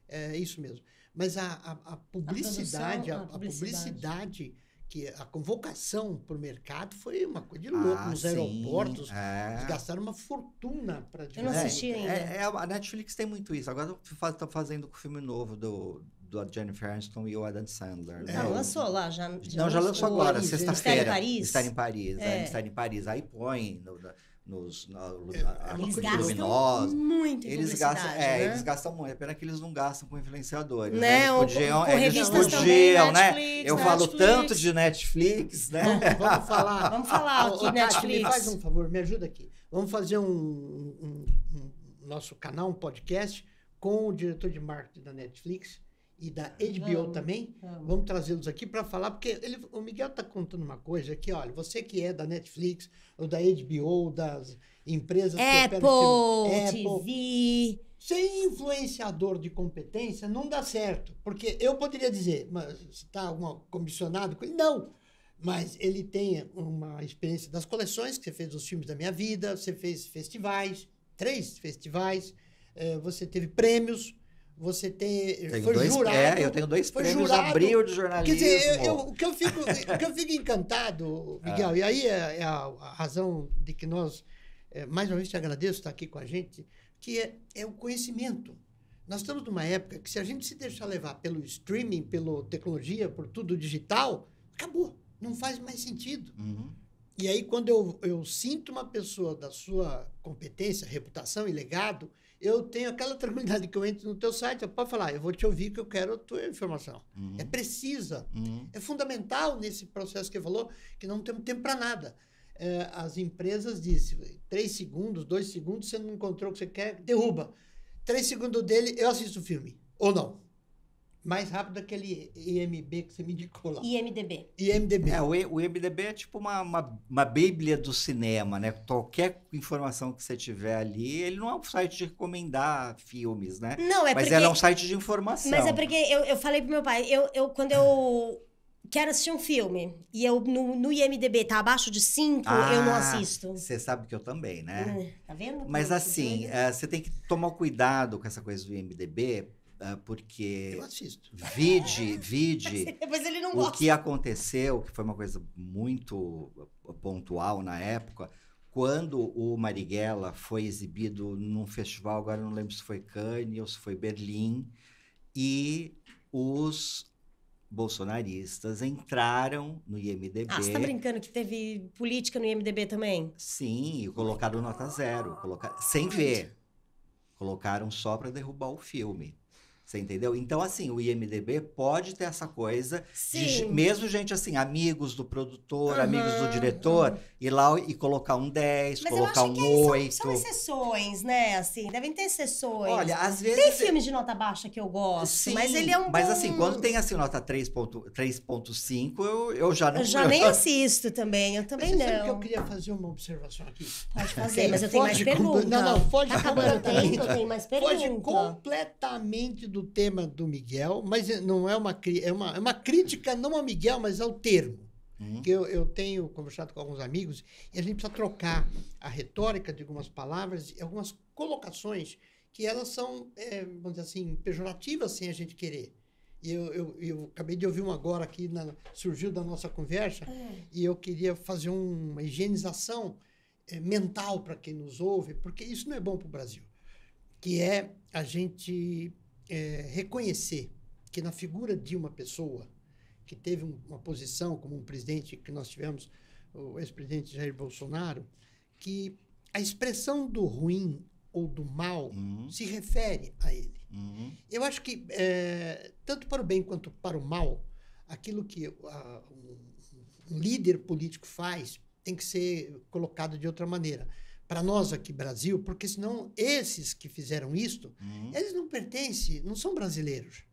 é isso mesmo. Mas a, a, a publicidade, a, a, a publicidade, publicidade que a convocação para o mercado foi uma coisa de louco. Ah, Nos sim, aeroportos, é. eles gastaram uma fortuna para Eu não assisti é, ainda. É, é, a Netflix tem muito isso. Agora estão fazendo com o filme novo do, do Jennifer Aniston e o Adam Sandler. Né? Não, lançou lá, já. já não, já lançou agora, sexta-feira. Estar em Paris. Né? Estar em Paris, é. é. estar em Paris. Aí põe. No, no, nos luminosos, é, eles gastam muito eles gastam é, né? eles gastam muito é pena que eles não gastam com influenciadores né, né? Eles, o com, com é, eles podiam né Netflix, eu Netflix. falo tanto de Netflix né vamos, vamos falar vamos falar aqui Netflix Tati, faz um favor me ajuda aqui vamos fazer um, um, um nosso canal um podcast com o diretor de marketing da Netflix e da HBO também. Vamos trazê-los aqui para falar, porque ele, o Miguel está contando uma coisa aqui, olha, você que é da Netflix, ou da HBO, ou das empresas Apple, que Apple, TV. Sem influenciador de competência não dá certo. Porque eu poderia dizer, mas está um comissionado com ele? Não. Mas ele tem uma experiência das coleções, que você fez os filmes da minha vida, você fez festivais, três festivais, eh, você teve prêmios você tem. Tenho foi dois, jurado. É, eu tenho dois foi prêmios jurado. Abril de jornalismo. Quer dizer, eu, eu, o, que eu fico, o que eu fico encantado, é. Miguel, e aí é, é a, a, razão de que nós, é, mais uma vez, te agradeço estar aqui com a gente, que é, é o conhecimento. Nós estamos numa época que, se a gente se deixar levar pelo streaming, pela tecnologia, por tudo digital, acabou. Não faz mais sentido. Uhum. E aí, quando eu, eu sinto uma pessoa da sua competência, reputação e legado eu tenho aquela tranquilidade que eu entro no teu site, eu posso falar, eu vou te ouvir que eu quero a tua informação. Uhum. É precisa, uhum. é fundamental nesse processo que falou, que não temos tempo para nada. É, as empresas dizem, três segundos, dois segundos, você não encontrou o que você quer, derruba. Três segundos dele, eu assisto o filme, ou não mais rápido daquele IMB que você me indicou lá. IMDB. IMDB. É, o IMDB é tipo uma, uma, uma bíblia do cinema, né? Qualquer informação que você tiver ali, ele não é um site de recomendar filmes, né? Não, é Mas porque... é um site de informação. Mas é porque eu, eu falei pro meu pai, eu, eu quando eu quero assistir um filme e eu no, no IMDB tá abaixo de 5, ah, eu não ah, assisto. Você sabe que eu também, né? Hum, tá vendo? Mas assim, eh, você tem que tomar cuidado com essa coisa do IMDB, ah, porque Vide, vide o que aconteceu, que foi uma coisa muito pontual na época, quando o Marighella foi exibido num festival, agora não lembro se foi Cannes ou se foi Berlim, e os bolsonaristas entraram no IMDB. Ah, você tá brincando que teve política no IMDB também? Sim, e colocaram nota zero, colocaram, sem ver. Colocaram só para derrubar o filme. Você entendeu? Então, assim, o IMDB pode ter essa coisa, de, mesmo gente assim, amigos do produtor, uhum, amigos do diretor, uhum. ir lá e colocar um 10, Mas colocar um que 8. É são, são exceções, né? Assim, devem ter exceções. Olha, às vezes. Tem filmes de nota baixa que eu gosto, Sim, mas ele é um. Mas bom... assim, quando tem assim, nota 3,5, eu, eu já não Eu já nem assisto também, eu também mas não. Que eu queria fazer uma observação aqui. Pode fazer, mas eu tenho mais perguntas. Não, não, pode tá acabando o tempo, eu tenho mais perguntas. Pode completamente do tema do Miguel, mas é, não é uma, é uma, é uma crítica não ao Miguel, mas ao termo. Uhum. Que eu, eu tenho conversado com alguns amigos e a gente precisa trocar a retórica de algumas palavras e algumas colocações que elas são, é, vamos dizer assim, pejorativas sem a gente querer. E eu, eu, eu acabei de ouvir um agora aqui, na, surgiu da nossa conversa, é. e eu queria fazer uma higienização é, mental para quem nos ouve, porque isso não é bom para o Brasil, que é a gente é, reconhecer que na figura de uma pessoa que teve um, uma posição como um presidente que nós tivemos, o ex-presidente Jair Bolsonaro, que a expressão do ruim ou do mal uhum. se refere a ele. Uhum. Eu acho que, é, tanto para o bem quanto para o mal, aquilo que a, um, um líder político faz tem que ser colocado de outra maneira para nós aqui Brasil, porque senão esses que fizeram isto, uhum. eles não pertencem, não são brasileiros.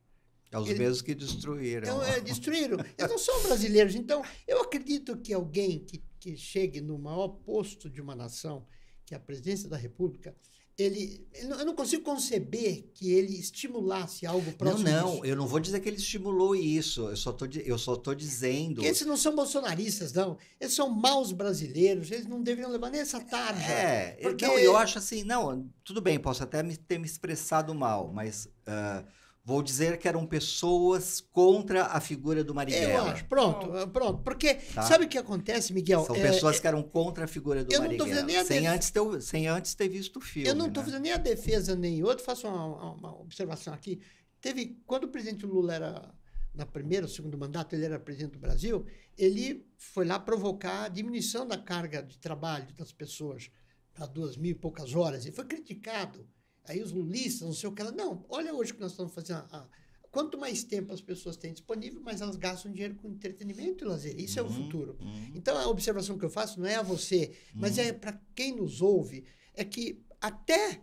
É os eles, mesmos que destruíram. Então, é, destruíram. eles não são brasileiros. Então, eu acredito que alguém que, que chegue no maior posto de uma nação, que é a presidência da República, ele, eu não consigo conceber que ele estimulasse algo próximo. Não, não, disso. eu não vou dizer que ele estimulou isso. Eu só tô, eu só tô dizendo. Que esses não são bolsonaristas, não. Eles são maus brasileiros. Eles não deveriam levar nem essa tarde É, porque... não, eu acho assim, não, tudo bem, posso até me, ter me expressado mal, mas. Uh, Vou dizer que eram pessoas contra a figura do Marighella. É, eu acho, pronto, pronto. Porque tá? sabe o que acontece, Miguel? São é, pessoas é, que eram contra a figura do eu Marighella. Não tô fazendo nem a sem, def... antes ter, sem antes ter visto o filme. Eu não estou né? fazendo nem a defesa nem outro. faço uma, uma, observação aqui. Teve, quando o presidente Lula era na primeira ou segundo mandato, ele era presidente do Brasil, ele foi lá provocar a diminuição da carga de trabalho das pessoas para duas mil e poucas horas. Ele foi criticado aí os lulistas, não sei o que. Ela, não, olha hoje que nós estamos fazendo. Ah, ah, quanto mais tempo as pessoas têm disponível, mais elas gastam dinheiro com entretenimento e lazer. Isso uhum, é o uhum, futuro. Uhum. Então, a observação que eu faço não é a você, mas é uhum. para quem nos ouve, é que até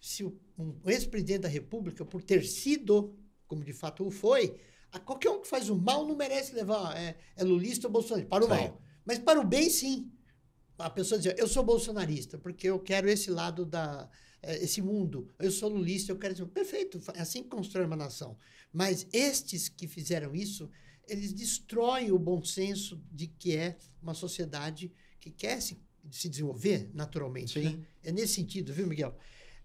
se o, um ex-presidente da República, por ter sido, como de fato o foi, a qualquer um que faz o mal não merece levar, é, é lulista ou bolsonarista, para o mal. Mas para o bem, sim. A pessoa diz, eu sou bolsonarista, porque eu quero esse lado da, é, esse mundo. Eu sou lulista, eu quero dizer, perfeito, é assim que constrói uma nação. Mas estes que fizeram isso, eles destroem o bom senso de que é uma sociedade que quer se, se desenvolver naturalmente. Né? É nesse sentido, viu, Miguel?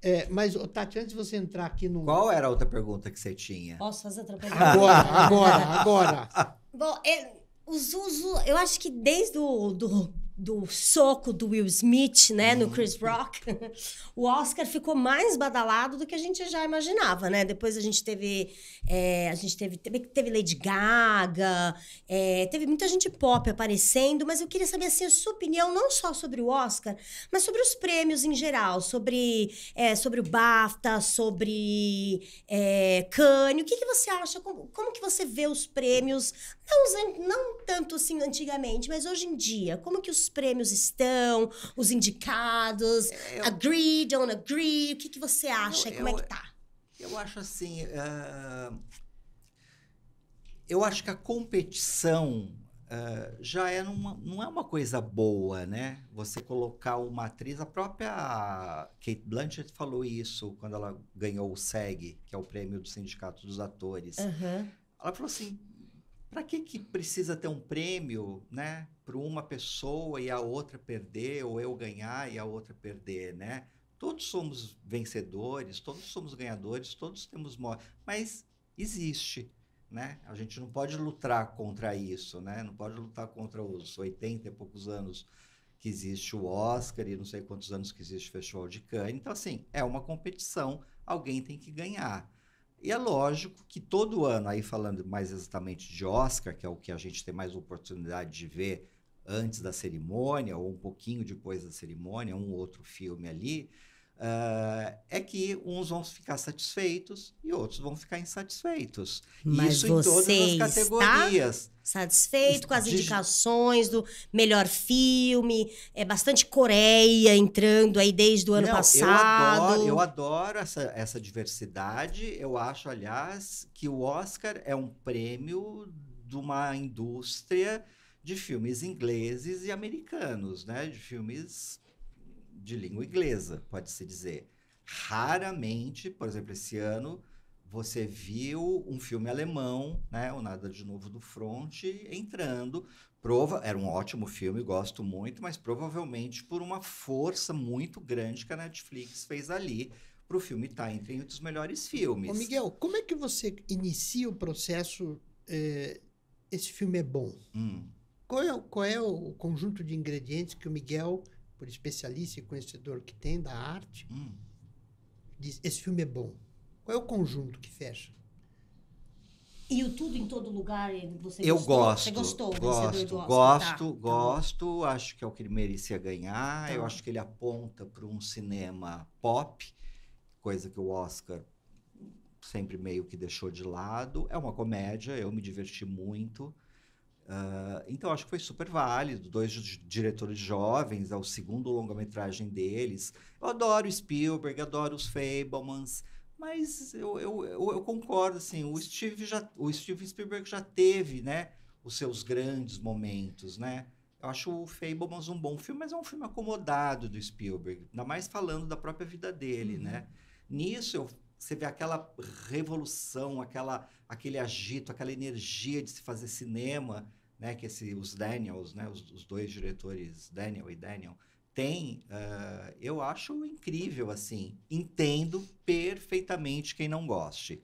É, mas, Tati, antes de você entrar aqui no. Qual era a outra pergunta que você tinha? Posso fazer outra pergunta? Agora, agora, agora. Bom, eu, os uso eu acho que desde o do do soco do Will Smith, né, no Chris Rock, o Oscar ficou mais badalado do que a gente já imaginava, né? Depois a gente teve, é, a gente teve, teve, teve Lady Gaga, é, teve muita gente pop aparecendo, mas eu queria saber assim, a sua opinião não só sobre o Oscar, mas sobre os prêmios em geral, sobre, é, sobre o BAFTA, sobre é, Cannes, o que, que você acha, como, como que você vê os prêmios, não, não tanto assim antigamente, mas hoje em dia, como que os os prêmios estão, os indicados, é, eu... agree, don't agree, o que, que você acha eu, como é eu, é que tá? Eu acho assim, uh, eu acho que a competição Uh, já é numa, não é uma coisa boa, né? Você colocar uma atriz, a própria Kate Blanchett falou isso quando ela ganhou o SEG, que é o prêmio do Sindicato dos Atores. Uhum. Ela falou assim: para que, que precisa ter um prêmio, né? Para uma pessoa e a outra perder, ou eu ganhar e a outra perder, né? Todos somos vencedores, todos somos ganhadores, todos temos morte. Mas existe, né? A gente não pode lutar contra isso, né? Não pode lutar contra os 80 e poucos anos que existe o Oscar e não sei quantos anos que existe o Festival de Cannes. Então, assim, é uma competição, alguém tem que ganhar. E é lógico que todo ano, aí falando mais exatamente de Oscar, que é o que a gente tem mais oportunidade de ver antes da cerimônia ou um pouquinho depois da cerimônia, um outro filme ali, Uh, é que uns vão ficar satisfeitos e outros vão ficar insatisfeitos. Mas Isso em todas as categorias. satisfeito com as indicações do melhor filme, é bastante Coreia entrando aí desde o ano Não, passado. Eu adoro, eu adoro essa, essa diversidade. Eu acho, aliás, que o Oscar é um prêmio de uma indústria de filmes ingleses e americanos, né? De filmes de língua inglesa, pode-se dizer. Raramente, por exemplo, esse ano, você viu um filme alemão, né, o Nada de Novo do Front, entrando. Prova, era um ótimo filme, gosto muito, mas provavelmente por uma força muito grande que a Netflix fez ali para o filme estar tá entre um dos melhores filmes. Ô Miguel, como é que você inicia o processo? Eh, esse filme é bom. Hum. Qual, é, qual é o conjunto de ingredientes que o Miguel por especialista e conhecedor que tem da arte, hum. diz: esse filme é bom. Qual é o conjunto que fecha? E o tudo em todo lugar, você Eu gostou? gosto. Você gostou? Gosto, gosta, tá. gosto, tá, gosto. acho que é o que ele merecia ganhar. Tá. Eu acho que ele aponta para um cinema pop, coisa que o Oscar sempre meio que deixou de lado. É uma comédia, eu me diverti muito. Uh, então, acho que foi super válido. Dois diretores jovens, é o segundo longa-metragem deles. Eu adoro Spielberg, adoro os Fablemans, mas eu, eu, eu, eu, concordo, assim, o Steve, já, o Steve Spielberg já teve, né, os seus grandes momentos, né? Eu acho o Fablemans um bom filme, mas é um filme acomodado do Spielberg, ainda mais falando da própria vida dele, uhum. né? Nisso, eu você vê aquela revolução, aquela, aquele agito, aquela energia de se fazer cinema, né? Que esse, os Daniels, né? Os, os dois diretores, Daniel e Daniel, tem, uh, eu acho incrível, assim. Entendo perfeitamente quem não goste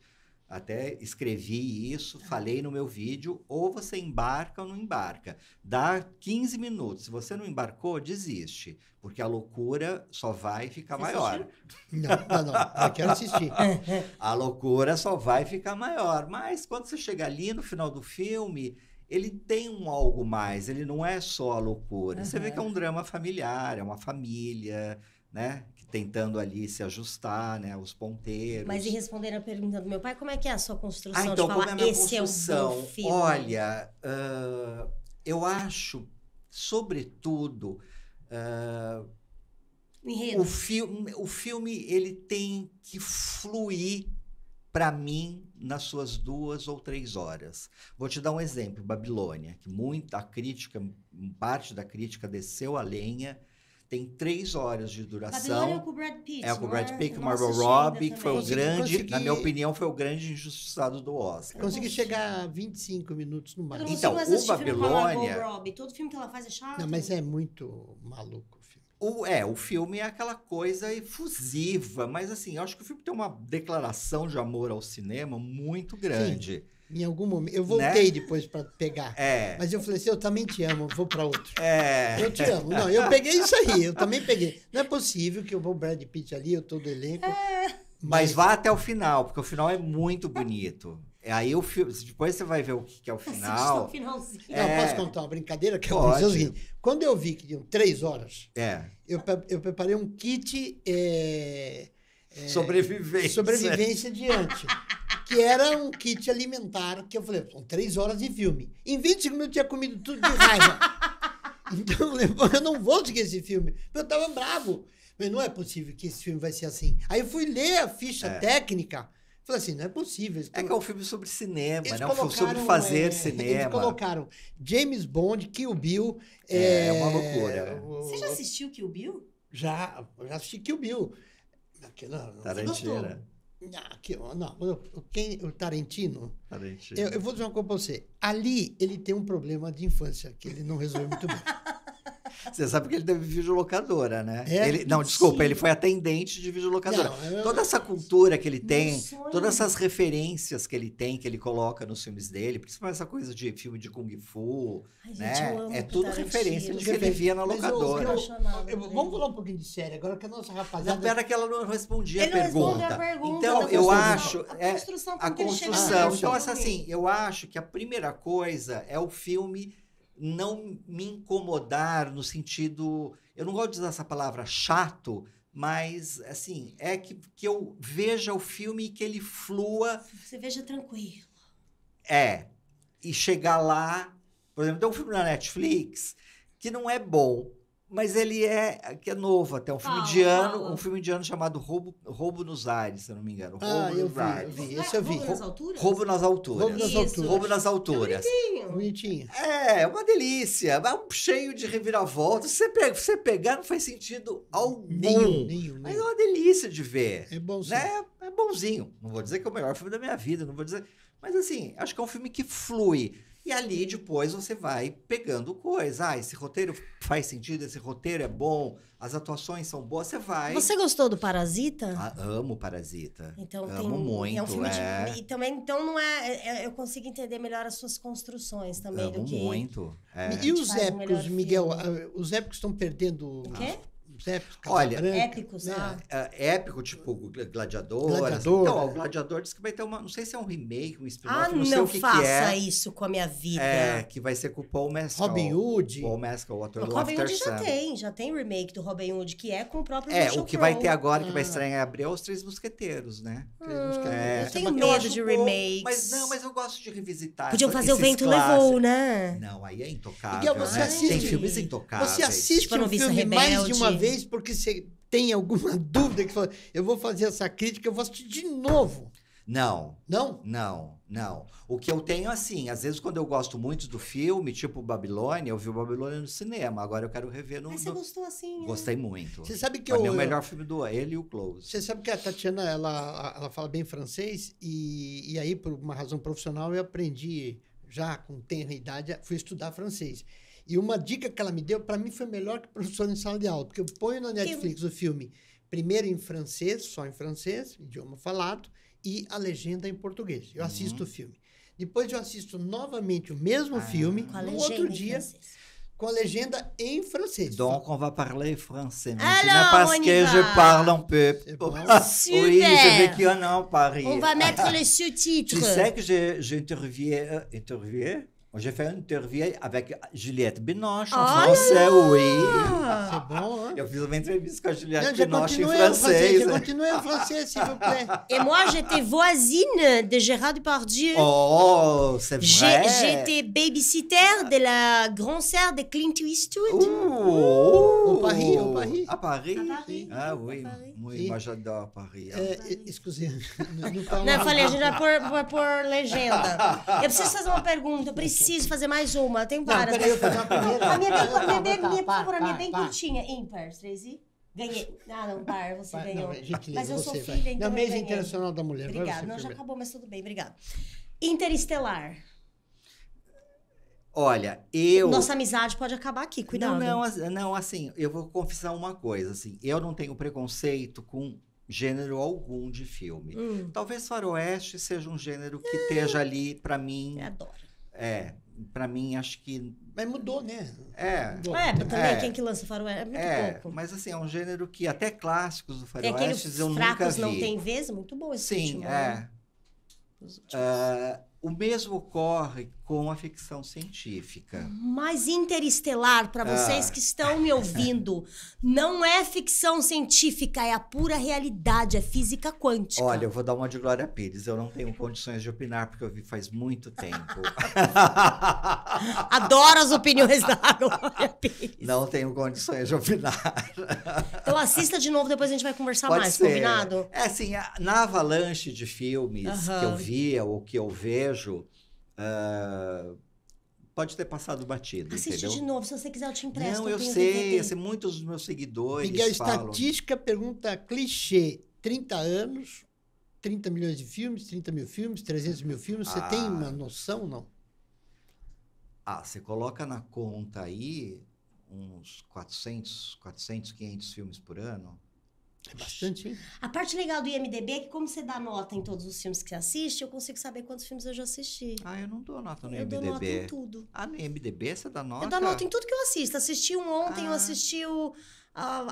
até escrevi isso, tá. falei no meu vídeo, ou você embarca ou não embarca. Dá 15 minutos. Se você não embarcou, desiste, porque a loucura só vai ficar você maior. Não, não, não, eu quero assistir. É, é. a loucura só vai ficar maior, mas quando você chega ali no final do filme, ele tem um algo mais, ele não é só a loucura. Uhum. Você vê que é um drama familiar, é uma família, né? tentando ali se ajustar, né, os ponteiros. Mas e responder a pergunta do meu pai, como é que é a sua construção? Ah, então, de falar, como é a minha é construção? É Olha, uh, eu acho, sobretudo, uh, o filme, o filme ele tem que fluir para mim nas suas duas ou três horas. Vou te dar um exemplo, Babilônia, que muita crítica, parte da crítica desceu a lenha tem três horas de é duração. É com o Brad Pitt. É com o Brad é? Pitt, o Robbie, que foi o grande, consegui... na minha opinião, foi o grande injustiçado do Oscar. Consegui chegar a 25 minutos no máximo. Então, o Babilônia... Filme Robbie. Todo filme que ela faz é chato. Não, mas é muito maluco o filme. O, é, o filme é aquela coisa efusiva, mas assim, eu acho que o filme tem uma declaração de amor ao cinema muito grande. Sim. Em algum momento. Eu voltei né? depois para pegar. É. Mas eu falei assim: eu também te amo, vou para outro. É. Eu te amo. Não, eu peguei isso aí, eu também peguei. Não é possível que eu vou Brad Pitt ali, eu todo elenco. É. Mas... mas vá até o final, porque o final é muito bonito. É, aí o filme, depois você vai ver o que, que é o final. finalzinho. É... Não, posso é. contar uma brincadeira que é Pode. eu assim. Quando eu vi que tinham três horas, é. eu, eu preparei um kit. É, é, sobrevivência. Sobrevivência diante que era um kit alimentar, que eu falei, são três horas de filme. Em 25 minutos eu tinha comido tudo de raiva. Então eu não vou seguir esse filme. Eu tava bravo. Mas não é possível que esse filme vai ser assim. Aí eu fui ler a ficha é. técnica. Falei assim, não é possível. Eles... É que é um filme sobre cinema, né? um filme sobre fazer é, cinema. Eles colocaram James Bond, Kill Bill. É, é uma é, loucura. Você já assistiu Kill Bill? Já, já assisti Kill Bill. Não, não, ah, não, quem, o Tarantino. Eu, eu, vou dizer uma coisa para você. Ali ele tem um problema de infância que ele não resolve muito bem. Você sabe que ele teve videolocadora, né? É, ele, não, desculpa, sim. ele foi atendente de videolocadora. Não, eu, toda essa cultura que ele tem, todas essas referências que ele tem, que ele coloca nos filmes dele, principalmente essa coisa de filme de Kung Fu, Ai, né? Gente, é tudo referência de que ele via na locadora. Eu, eu, vamos falar um pouquinho de série agora, que a nossa rapaziada. Não, pera que ela não respondia a pergunta. então, eu acho. É, a construção. A construção. Então, assim, eu acho que a primeira coisa é o filme não me incomodar no sentido. Eu não gosto de usar essa palavra chato, mas assim, é que, que eu veja o filme e que ele flua. Você veja tranquilo. É. E chegar lá. Por exemplo, tem um filme na Netflix que não é bom, mas ele é que é novo até um ah, filme ah, ano um filme ano chamado Roubo, Roubo nos Ares, se eu não me engano. Ah, Roubo ah, eu nos vi, Ares. Vi, esse eu vi. Roubo nas alturas. Roubo nas alturas. Roubo nas alturas. Roubo nas alturas. É bonitinho. É, uma delícia, é um cheio de reviravolta. Você pega, você pegar não faz sentido algum. Nenhum, nenhum, Mas é uma delícia de ver. É bonzinho. Né? É bonzinho. Não vou dizer que é o melhor filme da minha vida, não vou dizer, mas assim, acho que é um filme que flui. E ali depois você vai pegando coisa. Ah, esse roteiro faz sentido, esse roteiro é bom, as atuações são boas, você vai. Você gostou do Parasita? Ah, amo Parasita. Então amo tem, muito. É um filme é... de. E também, então não é, é, é, Eu consigo entender melhor as suas construções também amo do que. Muito. É. E os épicos, Miguel? Filme. Ah, os épicos estão perdendo. O quê? Épicos, Olha, épicos, né? Ah. É, é, épico, tipo Gladiador. Gladiador então, é. o Gladiador diz que vai ter uma. Não sei se é um remake, um spin-off. Ah, não, não que faça que é, isso com a minha vida. É, que vai ser com o Paul Mescal. Robin Hood. Paul Mescal, o ator do Robin Hood já Sam. tem, já tem remake do Robin Hood, que é com o próprio É, Michel o que Crow. vai ter agora, que vai ah. estrear em abril, é os Três Mosqueteiros, né? Hum, é. Eu tenho medo eu de remakes. mas não, mas eu gosto de revisitar. Podiam fazer O Vento Levou, né? Não, aí é intocável. Miguel, você assiste. Tem filmes intocáveis. Você assiste tipo, um filme mais de uma vez vez porque você tem alguma dúvida que fala, eu vou fazer essa crítica, eu vou assistir de novo. Não. Não? Não, não. O que eu tenho, assim, às vezes quando eu gosto muito do filme, tipo Babilônia, eu vi o Babilônia no cinema, agora eu quero rever no... Mas você gostou assim, né? Gostei né? muito. Você sabe que Foi eu... Foi é o melhor filme do é ele e o Close. Você sabe que a Tatiana, ela, ela fala bem francês e, e aí, por uma razão profissional, eu aprendi, já com tenra idade, fui estudar francês. E uma dica que ela me deu, para mim, foi melhor que professor em sala de aula, porque eu ponho na Netflix o filme primeiro em francês, só em francês, idioma falado, e a legenda em português. Eu uhum. assisto o filme. Depois eu assisto novamente o mesmo ah, filme, no outro dia, com a legenda em francês. Donc, on va parler français. Maintenant, parce que je parle un peu. Oh, bon. Ah, oui, je vécu un an à Paris. On va mettre les sous-titres. Tu sais que j'ai interviewé, euh, interviewé j'ai fait une interview avec Juliette Binoche en ah français, oui. Ah, c'est bon, hein? Je une interview avec Juliette non, Binoche en français. Je continue en français, s'il vous plaît. Et moi, j'étais voisine de Gérard Depardieu. Oh, c'est vrai. J'étais babysitter de la grand-sœur de Clint Eastwood. Oh, au Paris, au Paris. À Paris. À Paris. Ah oui, oui, moi j'adore Paris. Hein. Euh, excusez, moi parlons... Não, falei, vais por, por, por Eu preciso fazer uma pergunta, question. preciso fazer mais uma. Eu tenho várias. Não, peraí, eu A minha, bem, minha, bem, minha, tá, tá, tá, por favor, a minha bem curtinha. Tracy. Ganhei. Ah, não, par, você ganhou. Não, mas eu sou filha, então. Na Mesa Internacional da Mulher. Obrigada. Não, já acabou, mas tudo bem, obrigada. Interestelar. Olha, eu. Nossa amizade pode acabar aqui, cuidado. Não, não, não, assim, eu vou confessar uma coisa, assim. Eu não tenho preconceito com gênero algum de filme. Hum. Talvez Faroeste seja um gênero que hum. esteja ali para mim. Eu adoro é, para mim acho que. Mas mudou, né? É. Mudou. É, é. também é, quem que lança o faroeste é muito é, pouco. Mas assim, é um gênero que até clássicos do faroeste eu nunca vi. Fracos não tem vez, muito bom esse Sim, último, é. Né? Uh, o mesmo ocorre com a ficção científica. Mas interestelar, para vocês ah. que estão me ouvindo, não é ficção científica, é a pura realidade, é física quântica. Olha, eu vou dar uma de Glória Pires, eu não tenho condições de opinar, porque eu vi faz muito tempo. Adoro as opiniões da Glória Pires. Não tenho condições de opinar. Então assista de novo, depois a gente vai conversar Pode mais, ser. combinado? É assim, na avalanche de filmes uh -huh. que eu via ou que eu vejo, ah, pode ter passado batido. Assiste entendeu? de novo, se você quiser, eu te empresto. Não, eu, eu sei, assim, muitos dos meus seguidores. Miguel, falam... estatística pergunta clichê: 30 anos, 30 milhões de filmes, 30 mil filmes, 300 mil filmes. Você ah, tem uma noção, não? Ah, você coloca na conta aí uns 400, 400, 500 filmes por ano. É bastante, hein? A parte legal do IMDB é que, como você dá nota em todos os filmes que assiste, eu consigo saber quantos filmes eu já assisti. Ah, eu não dou nota no eu IMDB. Eu dou nota em tudo. Ah, no IMDB você dá nota? Eu dou nota em tudo que eu assisto. Assisti um ontem, ah. eu assisti o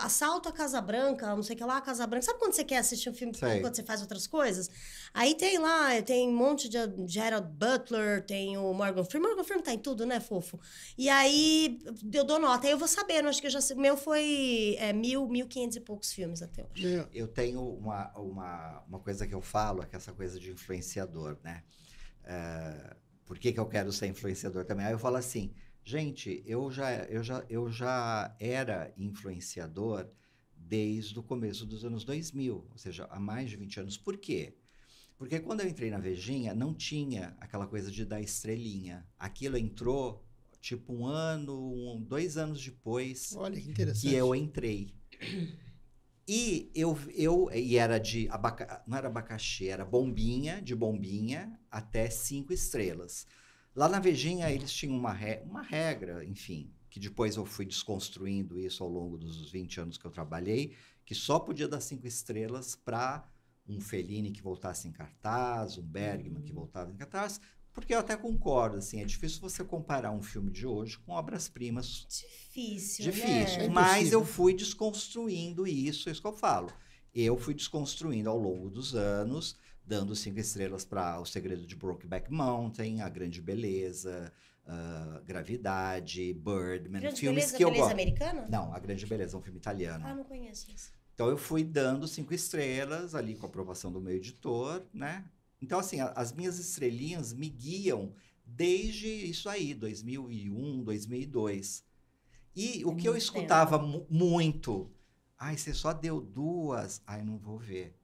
assalto à Casa Branca, não sei o que lá, a Casa Branca. Sabe quando você quer assistir um filme Sei. quando você faz outras coisas? Aí tem lá, tem um monte de Gerald Butler, tem o Morgan Freeman. Morgan Freeman tá em tudo, né, fofo? E aí eu dou nota. Aí eu vou sabendo, acho que eu já sei. Meu foi é, mil, mil quinhentos e poucos filmes até hoje. Eu tenho uma, uma, uma coisa que eu falo, é que essa coisa de influenciador, né? Uh, por que, que eu quero ser influenciador também? Aí eu falo assim Gente, eu já, eu já, eu já era influenciador desde o começo dos anos 2000, ou seja, há mais de 20 anos. Por quê? Porque quando eu entrei na Vejinha, não tinha aquela coisa de dar estrelinha. Aquilo entrou, tipo, um ano, um, dois anos depois Olha, que, interessante. que eu entrei. E eu, eu e era de abacaxi, não era abacaxi, era bombinha, de bombinha até cinco estrelas. Lá na Vejinha, eles tinham uma, re... uma regra, enfim, que depois eu fui desconstruindo isso ao longo dos 20 anos que eu trabalhei, que só podia dar cinco estrelas para um Fellini que voltasse em cartaz, um Bergman que uhum. voltava em cartaz, porque eu até concordo, assim, é difícil você comparar um filme de hoje com obras-primas. Difícil, né? Difícil, é mas é eu fui desconstruindo isso, é isso que eu falo. Eu fui desconstruindo ao longo dos anos dando cinco estrelas para O Segredo de Brokeback Mountain, A Grande Beleza, uh, Gravidade, Birdman, Grande filmes beleza, que eu gosto. beleza gosto. americana? Não, A Grande Beleza é um filme italiano. Ah, não conheço isso. Então eu fui dando cinco estrelas ali com a aprovação do meu editor, né? Então assim, a, as minhas estrelinhas me guiam desde isso aí, 2001, 2002. E o que eu escutava mu muito, ai, você só deu duas, ai, não vou ver.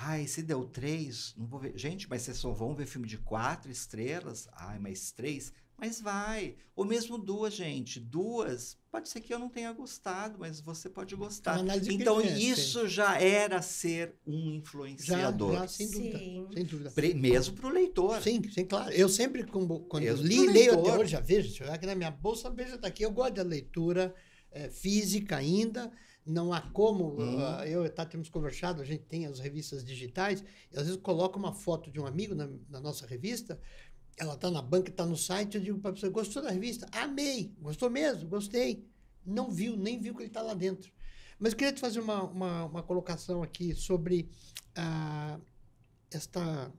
Ai, se deu três, não vou ver. Gente, mas vocês só vão ver filme de quatro estrelas? Ai, mas três? Mas vai. Ou mesmo duas, gente. Duas, pode ser que eu não tenha gostado, mas você pode gostar. Então, isso já era ser um influenciador. Já, já sem dúvida. Sim. Sem dúvida. Pre mesmo para o leitor. Sim, sim, claro. Eu sempre, quando eu li, leio até hoje, já vejo, já aqui na minha bolsa, veja tá aqui. Eu gosto da leitura é, física ainda não há como. Uhum. Uh, eu e tá, temos conversado, a gente tem as revistas digitais, e às vezes coloca uma foto de um amigo na, na nossa revista, ela está na banca, está no site, eu digo para a pessoa, gostou da revista? Amei! Gostou mesmo? Gostei! Não viu, nem viu que ele está lá dentro. Mas queria te fazer uma, uma, uma colocação aqui sobre uh, esta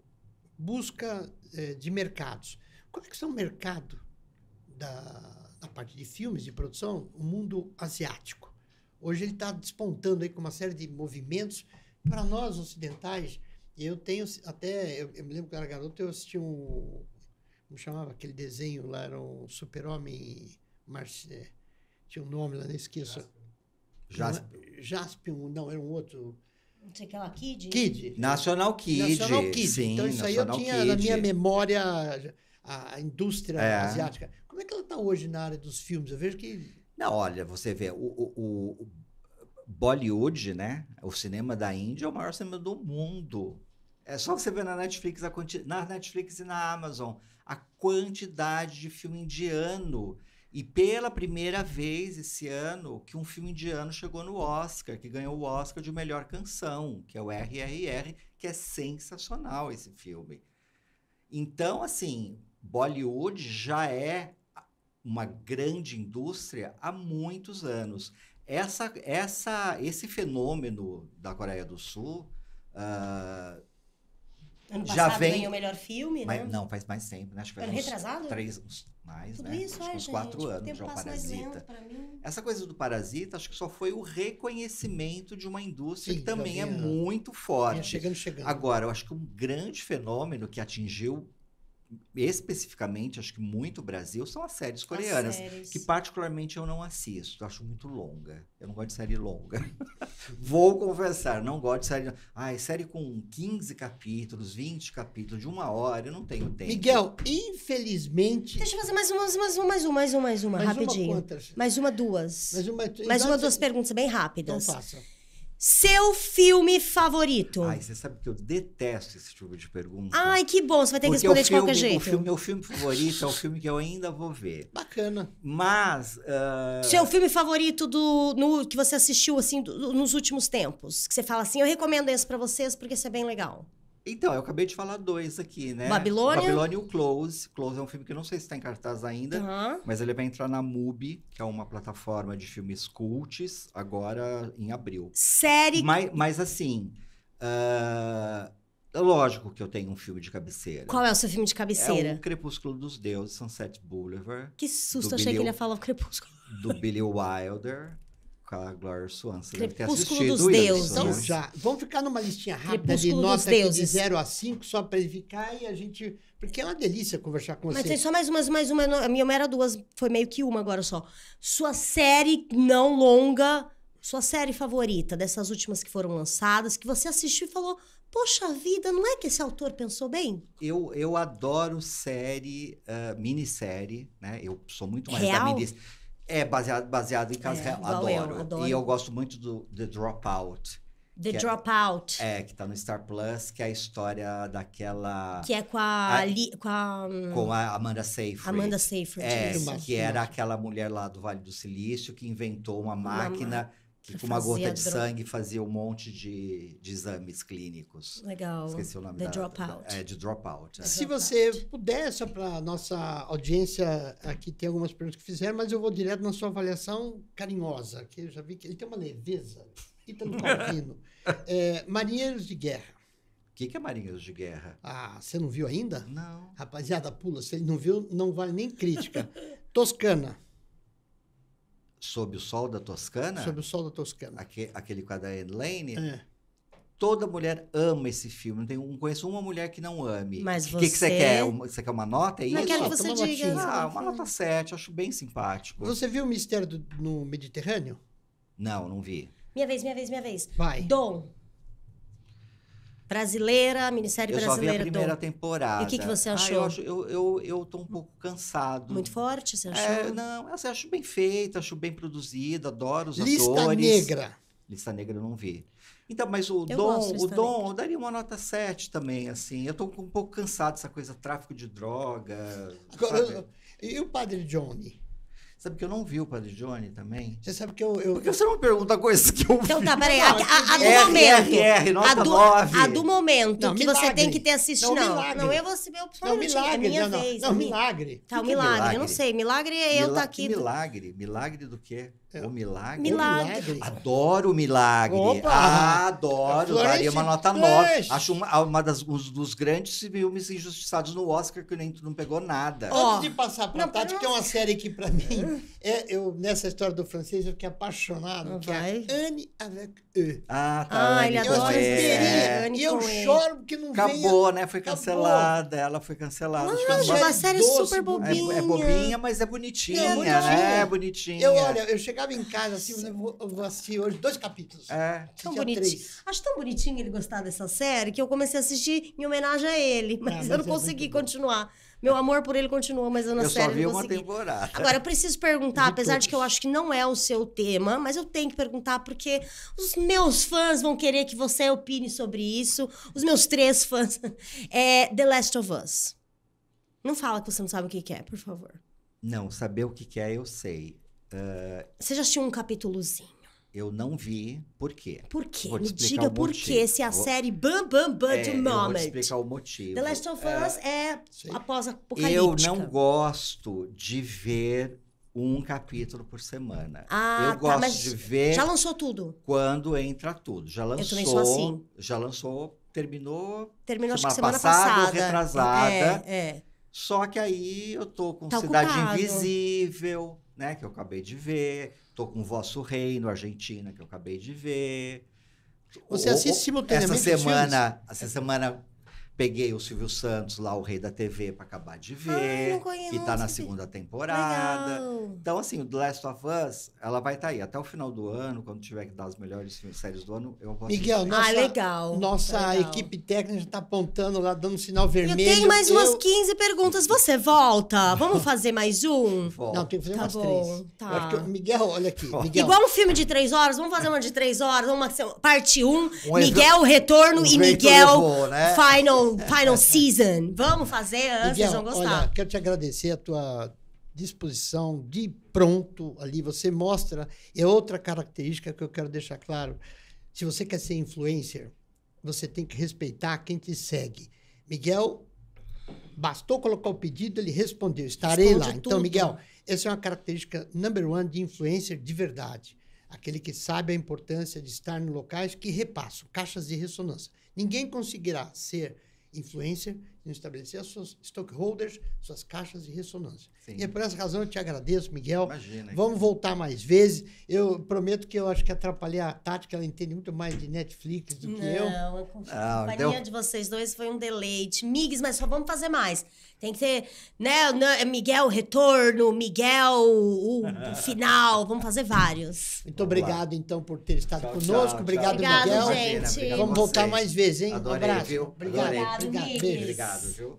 busca uh, de mercados. Como é que é o mercado da, da parte de filmes, de produção, o mundo asiático? Hoje ele está despontando aí com uma série de movimentos. Para nós ocidentais, eu tenho até. Eu, eu me lembro que eu era garoto, eu assisti um. Como chamava aquele desenho lá? Era um super-homem. É, tinha um nome lá, não né, esqueço. Jaspion. É, Jaspion, não, era um outro. Não sei aquela Kid? Kid. National Kid. National Kid. Sim, então isso National aí eu tinha Kid. na minha memória a indústria é. asiática. Como é que ela está hoje na área dos filmes? Eu vejo que não, olha, você vê, o, o, o Bollywood, né? O cinema da Índia é o maior cinema do mundo. É só você ver na Netflix, a quanti... na Netflix e na Amazon, a quantidade de filme indiano. E pela primeira vez esse ano que um filme indiano chegou no Oscar, que ganhou o Oscar de melhor canção, que é o RRR, que é sensacional esse filme. Então, assim, Bollywood já é uma grande indústria há muitos anos. Essa, essa, esse fenômeno da Coreia do Sul uh, Ano já vem ganhou o melhor filme, mas, né? Não, faz mais tempo, né? Acho que foi retrasado? Três, uns, mais, Tudo né? Isso, acho é, uns gente, quatro anos já o Parasita. Essa coisa do Parasita, acho que só foi o reconhecimento de uma indústria Sim, que também é muito forte. É, chegando, chegando. Agora, eu acho que um grande fenômeno que atingiu especificamente, acho que muito Brasil, são as séries coreanas, as séries. que particularmente eu não assisto, acho muito longa. Eu não gosto de série longa. Vou confessar, não gosto de série. ai série com 15 capítulos, 20 capítulos, de uma hora, eu não tenho tempo. Miguel, infelizmente. Deixa eu fazer mais uma, mais uma, mais uma, mais uma, mais uma mais rapidinho. Uma mais uma, duas. Mais uma, mais uma duas perguntas bem rápidas. Então faça. Seu filme favorito? Ai, você sabe que eu detesto esse tipo de pergunta. Ai, que bom, você vai ter que responder filme, de qualquer jeito. O filme, meu filme favorito é o filme que eu ainda vou ver. Bacana. Mas. Uh... Seu filme favorito do no, que você assistiu assim do, nos últimos tempos? Que você fala assim, eu recomendo esse para vocês porque isso é bem legal. Então, eu acabei de falar dois aqui, né? Babilônia. Babilônia e o Close. Close é um filme que eu não sei se está em cartaz ainda, uhum. mas ele vai entrar na MUBI, que é uma plataforma de filmes cults, agora em abril. Série? Mas, mas assim, uh, lógico que eu tenho um filme de cabeceira. Qual é o seu filme de cabeceira? É o Crepúsculo dos Deuses, Sunset Boulevard. Que susto, achei Billy... que ele ia falar o Crepúsculo. Do Billy Wilder. Kaglar Swan. Você deve ter assistido dos Deuses. Né? Então, já. Vamos ficar numa listinha rápida de notas de 0 a 5, só para ele ficar e a gente. Porque é uma delícia conversar com Mas você. Mas tem só mais umas, mais uma. A minha era duas, foi meio que uma agora só. Sua série não longa, sua série favorita, dessas últimas que foram lançadas, que você assistiu e falou. Poxa vida, não é que esse autor pensou bem? Eu, eu adoro série, uh, minissérie, né? Eu sou muito mais Real? da minissérie. É baseado, baseado em é, casos é, reais. Adoro. Eu, adoro. E eu gosto muito do The Dropout. The é- Dropout. É, é, que tá no Star Plus, que é a história daquela. Que é com a. a Li, com, a com a Amanda Seyfried. Amanda Seyfried. É, que era aquela mulher lá do Vale do Silício que inventou uma máquina. Uma que com uma gota de sangue fazia um monte de, de, exames clínicos. Legal. Esqueci o nome The da, dropout. Da, é, de dropout. É. Se você pudesse para para nossa audiência, aqui tem algumas perguntas que fizeram, mas eu vou direto na sua avaliação carinhosa, que eu já vi que ele tem uma leveza. e Ítalo tá Calvino. é, marinheiros de guerra. O que, que é Marinheiros de Guerra? Ah, você não viu ainda? Não. Rapaziada, pula. Se ele não viu, não vale nem crítica. Toscana. Sob o Sol da Toscana? Sob o Sol da Toscana. Aque, aquele com a Diane Lane? É. Toda mulher ama esse filme. Não, tem, um conheço uma mulher que não ame. Mas que, você... O que, você quer? Uma, você quer uma nota? É isso? Não quero que você diga. Ah, uma nota 7. Acho bem simpático. Você viu o Mistério do, no Mediterrâneo? Não, não vi. Minha vez, minha vez, minha vez. Vai. Dom. Brasileira, Ministério eu Brasileiro. Eu só a primeira temporada. E o que, que você achou? Ah, eu, acho, eu, eu, eu tô um pouco cansado. Muito forte, você é, achou? É, não, assim, acho bem feita, acho bem produzida, adoro os Lista atores. Lista Negra. Lista Negra eu não vi. Então, mas o eu Dom, o Dom, eu daria uma nota 7 também, assim. Eu tô um pouco cansado dessa coisa, tráfico de droga. Agora, sabe? e o Padre Johnny? Sabe que eu não vi o Padre Johnny também? Você sabe que eu. eu... Por que você não pergunta coisas que eu Então tá, peraí. A, a, a do momento. a, do, a do momento não, que milagre. você tem que ter assistido. Não, não, não eu é vou ser meu Não, é milagre. É minha não, vez. Não, milagre. Tá, o milagre. milagre. Eu não sei. Milagre é eu estar tá aqui. Milagre? Milagre do quê? É. O milagre? milagre. Adoro o milagre. Opa, ah, adoro. É Daria uma nota Flash. 9. Acho uma, uma das, dos grandes filmes injustiçados no Oscar, que nem, não pegou nada. Oh. Antes de passar pra não, Tati, que é uma série que, para mim, é, eu, nessa história do francês, eu fiquei apaixonado, que é Anne avec E. Ah, tá. Ah, Anne ele adora. Eu, e eu choro porque não Acabou, venha. né? Foi cancelada. Acabou. Ela foi cancelada. Não, é uma série doce, super bobinha. É, é, bobinha, mas é bonitinha, é né? bonitinha. né? É bonitinha. Eu, olha, eu cheguei chegava em casa assim, eu vou, vou assistir hoje dois capítulos. É. Tão bonitinho. Acho tão bonitinho ele gostar dessa série que eu comecei a assistir em homenagem a ele, ah, mas, mas eu não é consegui continuar. Meu amor por ele continuou, mas eu na eu série só vi não consegui. uma temporada. Agora, eu preciso perguntar, de apesar todos. de que eu acho que não é o seu tema, mas eu tenho que perguntar porque os meus fãs vão querer que você opine sobre isso. Os meus três fãs. É The Last of Us. Não fala que você não sabe o que é, por favor. Não, saber o que é, eu sei. Eh, Você já assistiu um capítulozinho? Eu não vi. Por quê? Por quê? Me diga por quê se a vou... série Bam Bam Bam é, do Moment. Eu vou explicar o motivo. The Last of Us é, é após apocalíptica. Eu não gosto de ver um capítulo por semana. Ah, eu tá, gosto tá, de ver. Já lançou tudo? Quando entra tudo. Já lançou. Eu sou assim. Já lançou, terminou. Terminou semana acho que semana passada. passada. Retrasada. É, é. Só que aí eu tô com tá Cidade ocupado. Invisível né, que eu acabei de ver, tô com o Vosso Reino, Argentina, que eu acabei de ver. Você o, assiste simultaneamente Essa semana, essa semana Peguei o Silvio Santos, lá o Rei da TV, para acabar de ver. Ah, conheço, que tá na segunda temporada. Legal. Então, assim, o The Last of Us, ela vai estar tá aí. Até o final do ano, quando tiver que dar as melhores séries do ano, eu posso. Miguel, ah, nossa, ah, legal. nossa legal. equipe técnica já tá apontando lá, dando sinal vermelho. Eu tenho mais eu... umas 15 perguntas. Você volta? Vamos fazer mais um? Não, tem que fazer tá umas bom. três. Tá. porque, Miguel, olha aqui. Miguel. Igual um filme de três horas, vamos fazer uma de três horas, uma parte um, um Miguel Retorno um e Miguel levou, né? Final final season. Vamos fazer antes, vocês vão gostar. Olha, quero te agradecer a tua disposição de pronto ali. Você mostra. É outra característica que eu quero deixar claro. Se você quer ser influencer, você tem que respeitar quem te segue. Miguel, bastou colocar o pedido, ele respondeu: estarei Responde lá. Então, tudo. Então, Miguel, essa é uma característica number one de influencer de verdade. Aquele que sabe a importância de estar em locais que repassam caixas de ressonância. Ninguém conseguirá ser influência em estabelecer suas stockholders, suas caixas de ressonância. Sim. E é por essa razão eu te agradeço, Miguel. Imagina. Vamos voltar mais vezes. Eu prometo que eu acho que atrapalhei a Tati, que ela entende muito mais de Netflix do que Não, eu. Não, eu confio. a companhia deu... de vocês dois foi um deleite. Migs, mas só vamos fazer mais. Tem que ser, né? né é Miguel Retorno, Miguel o, o Final. Vamos fazer vários. Muito obrigado, então, por ter estado tchau, conosco. Tchau, tchau. Obrigado, obrigado, Miguel. Gente. Vamos voltar mais vezes, hein? Adorei, um abraço. Viu? Obrigado. Adorei. Obrigado, Beijo. Obrigado, viu?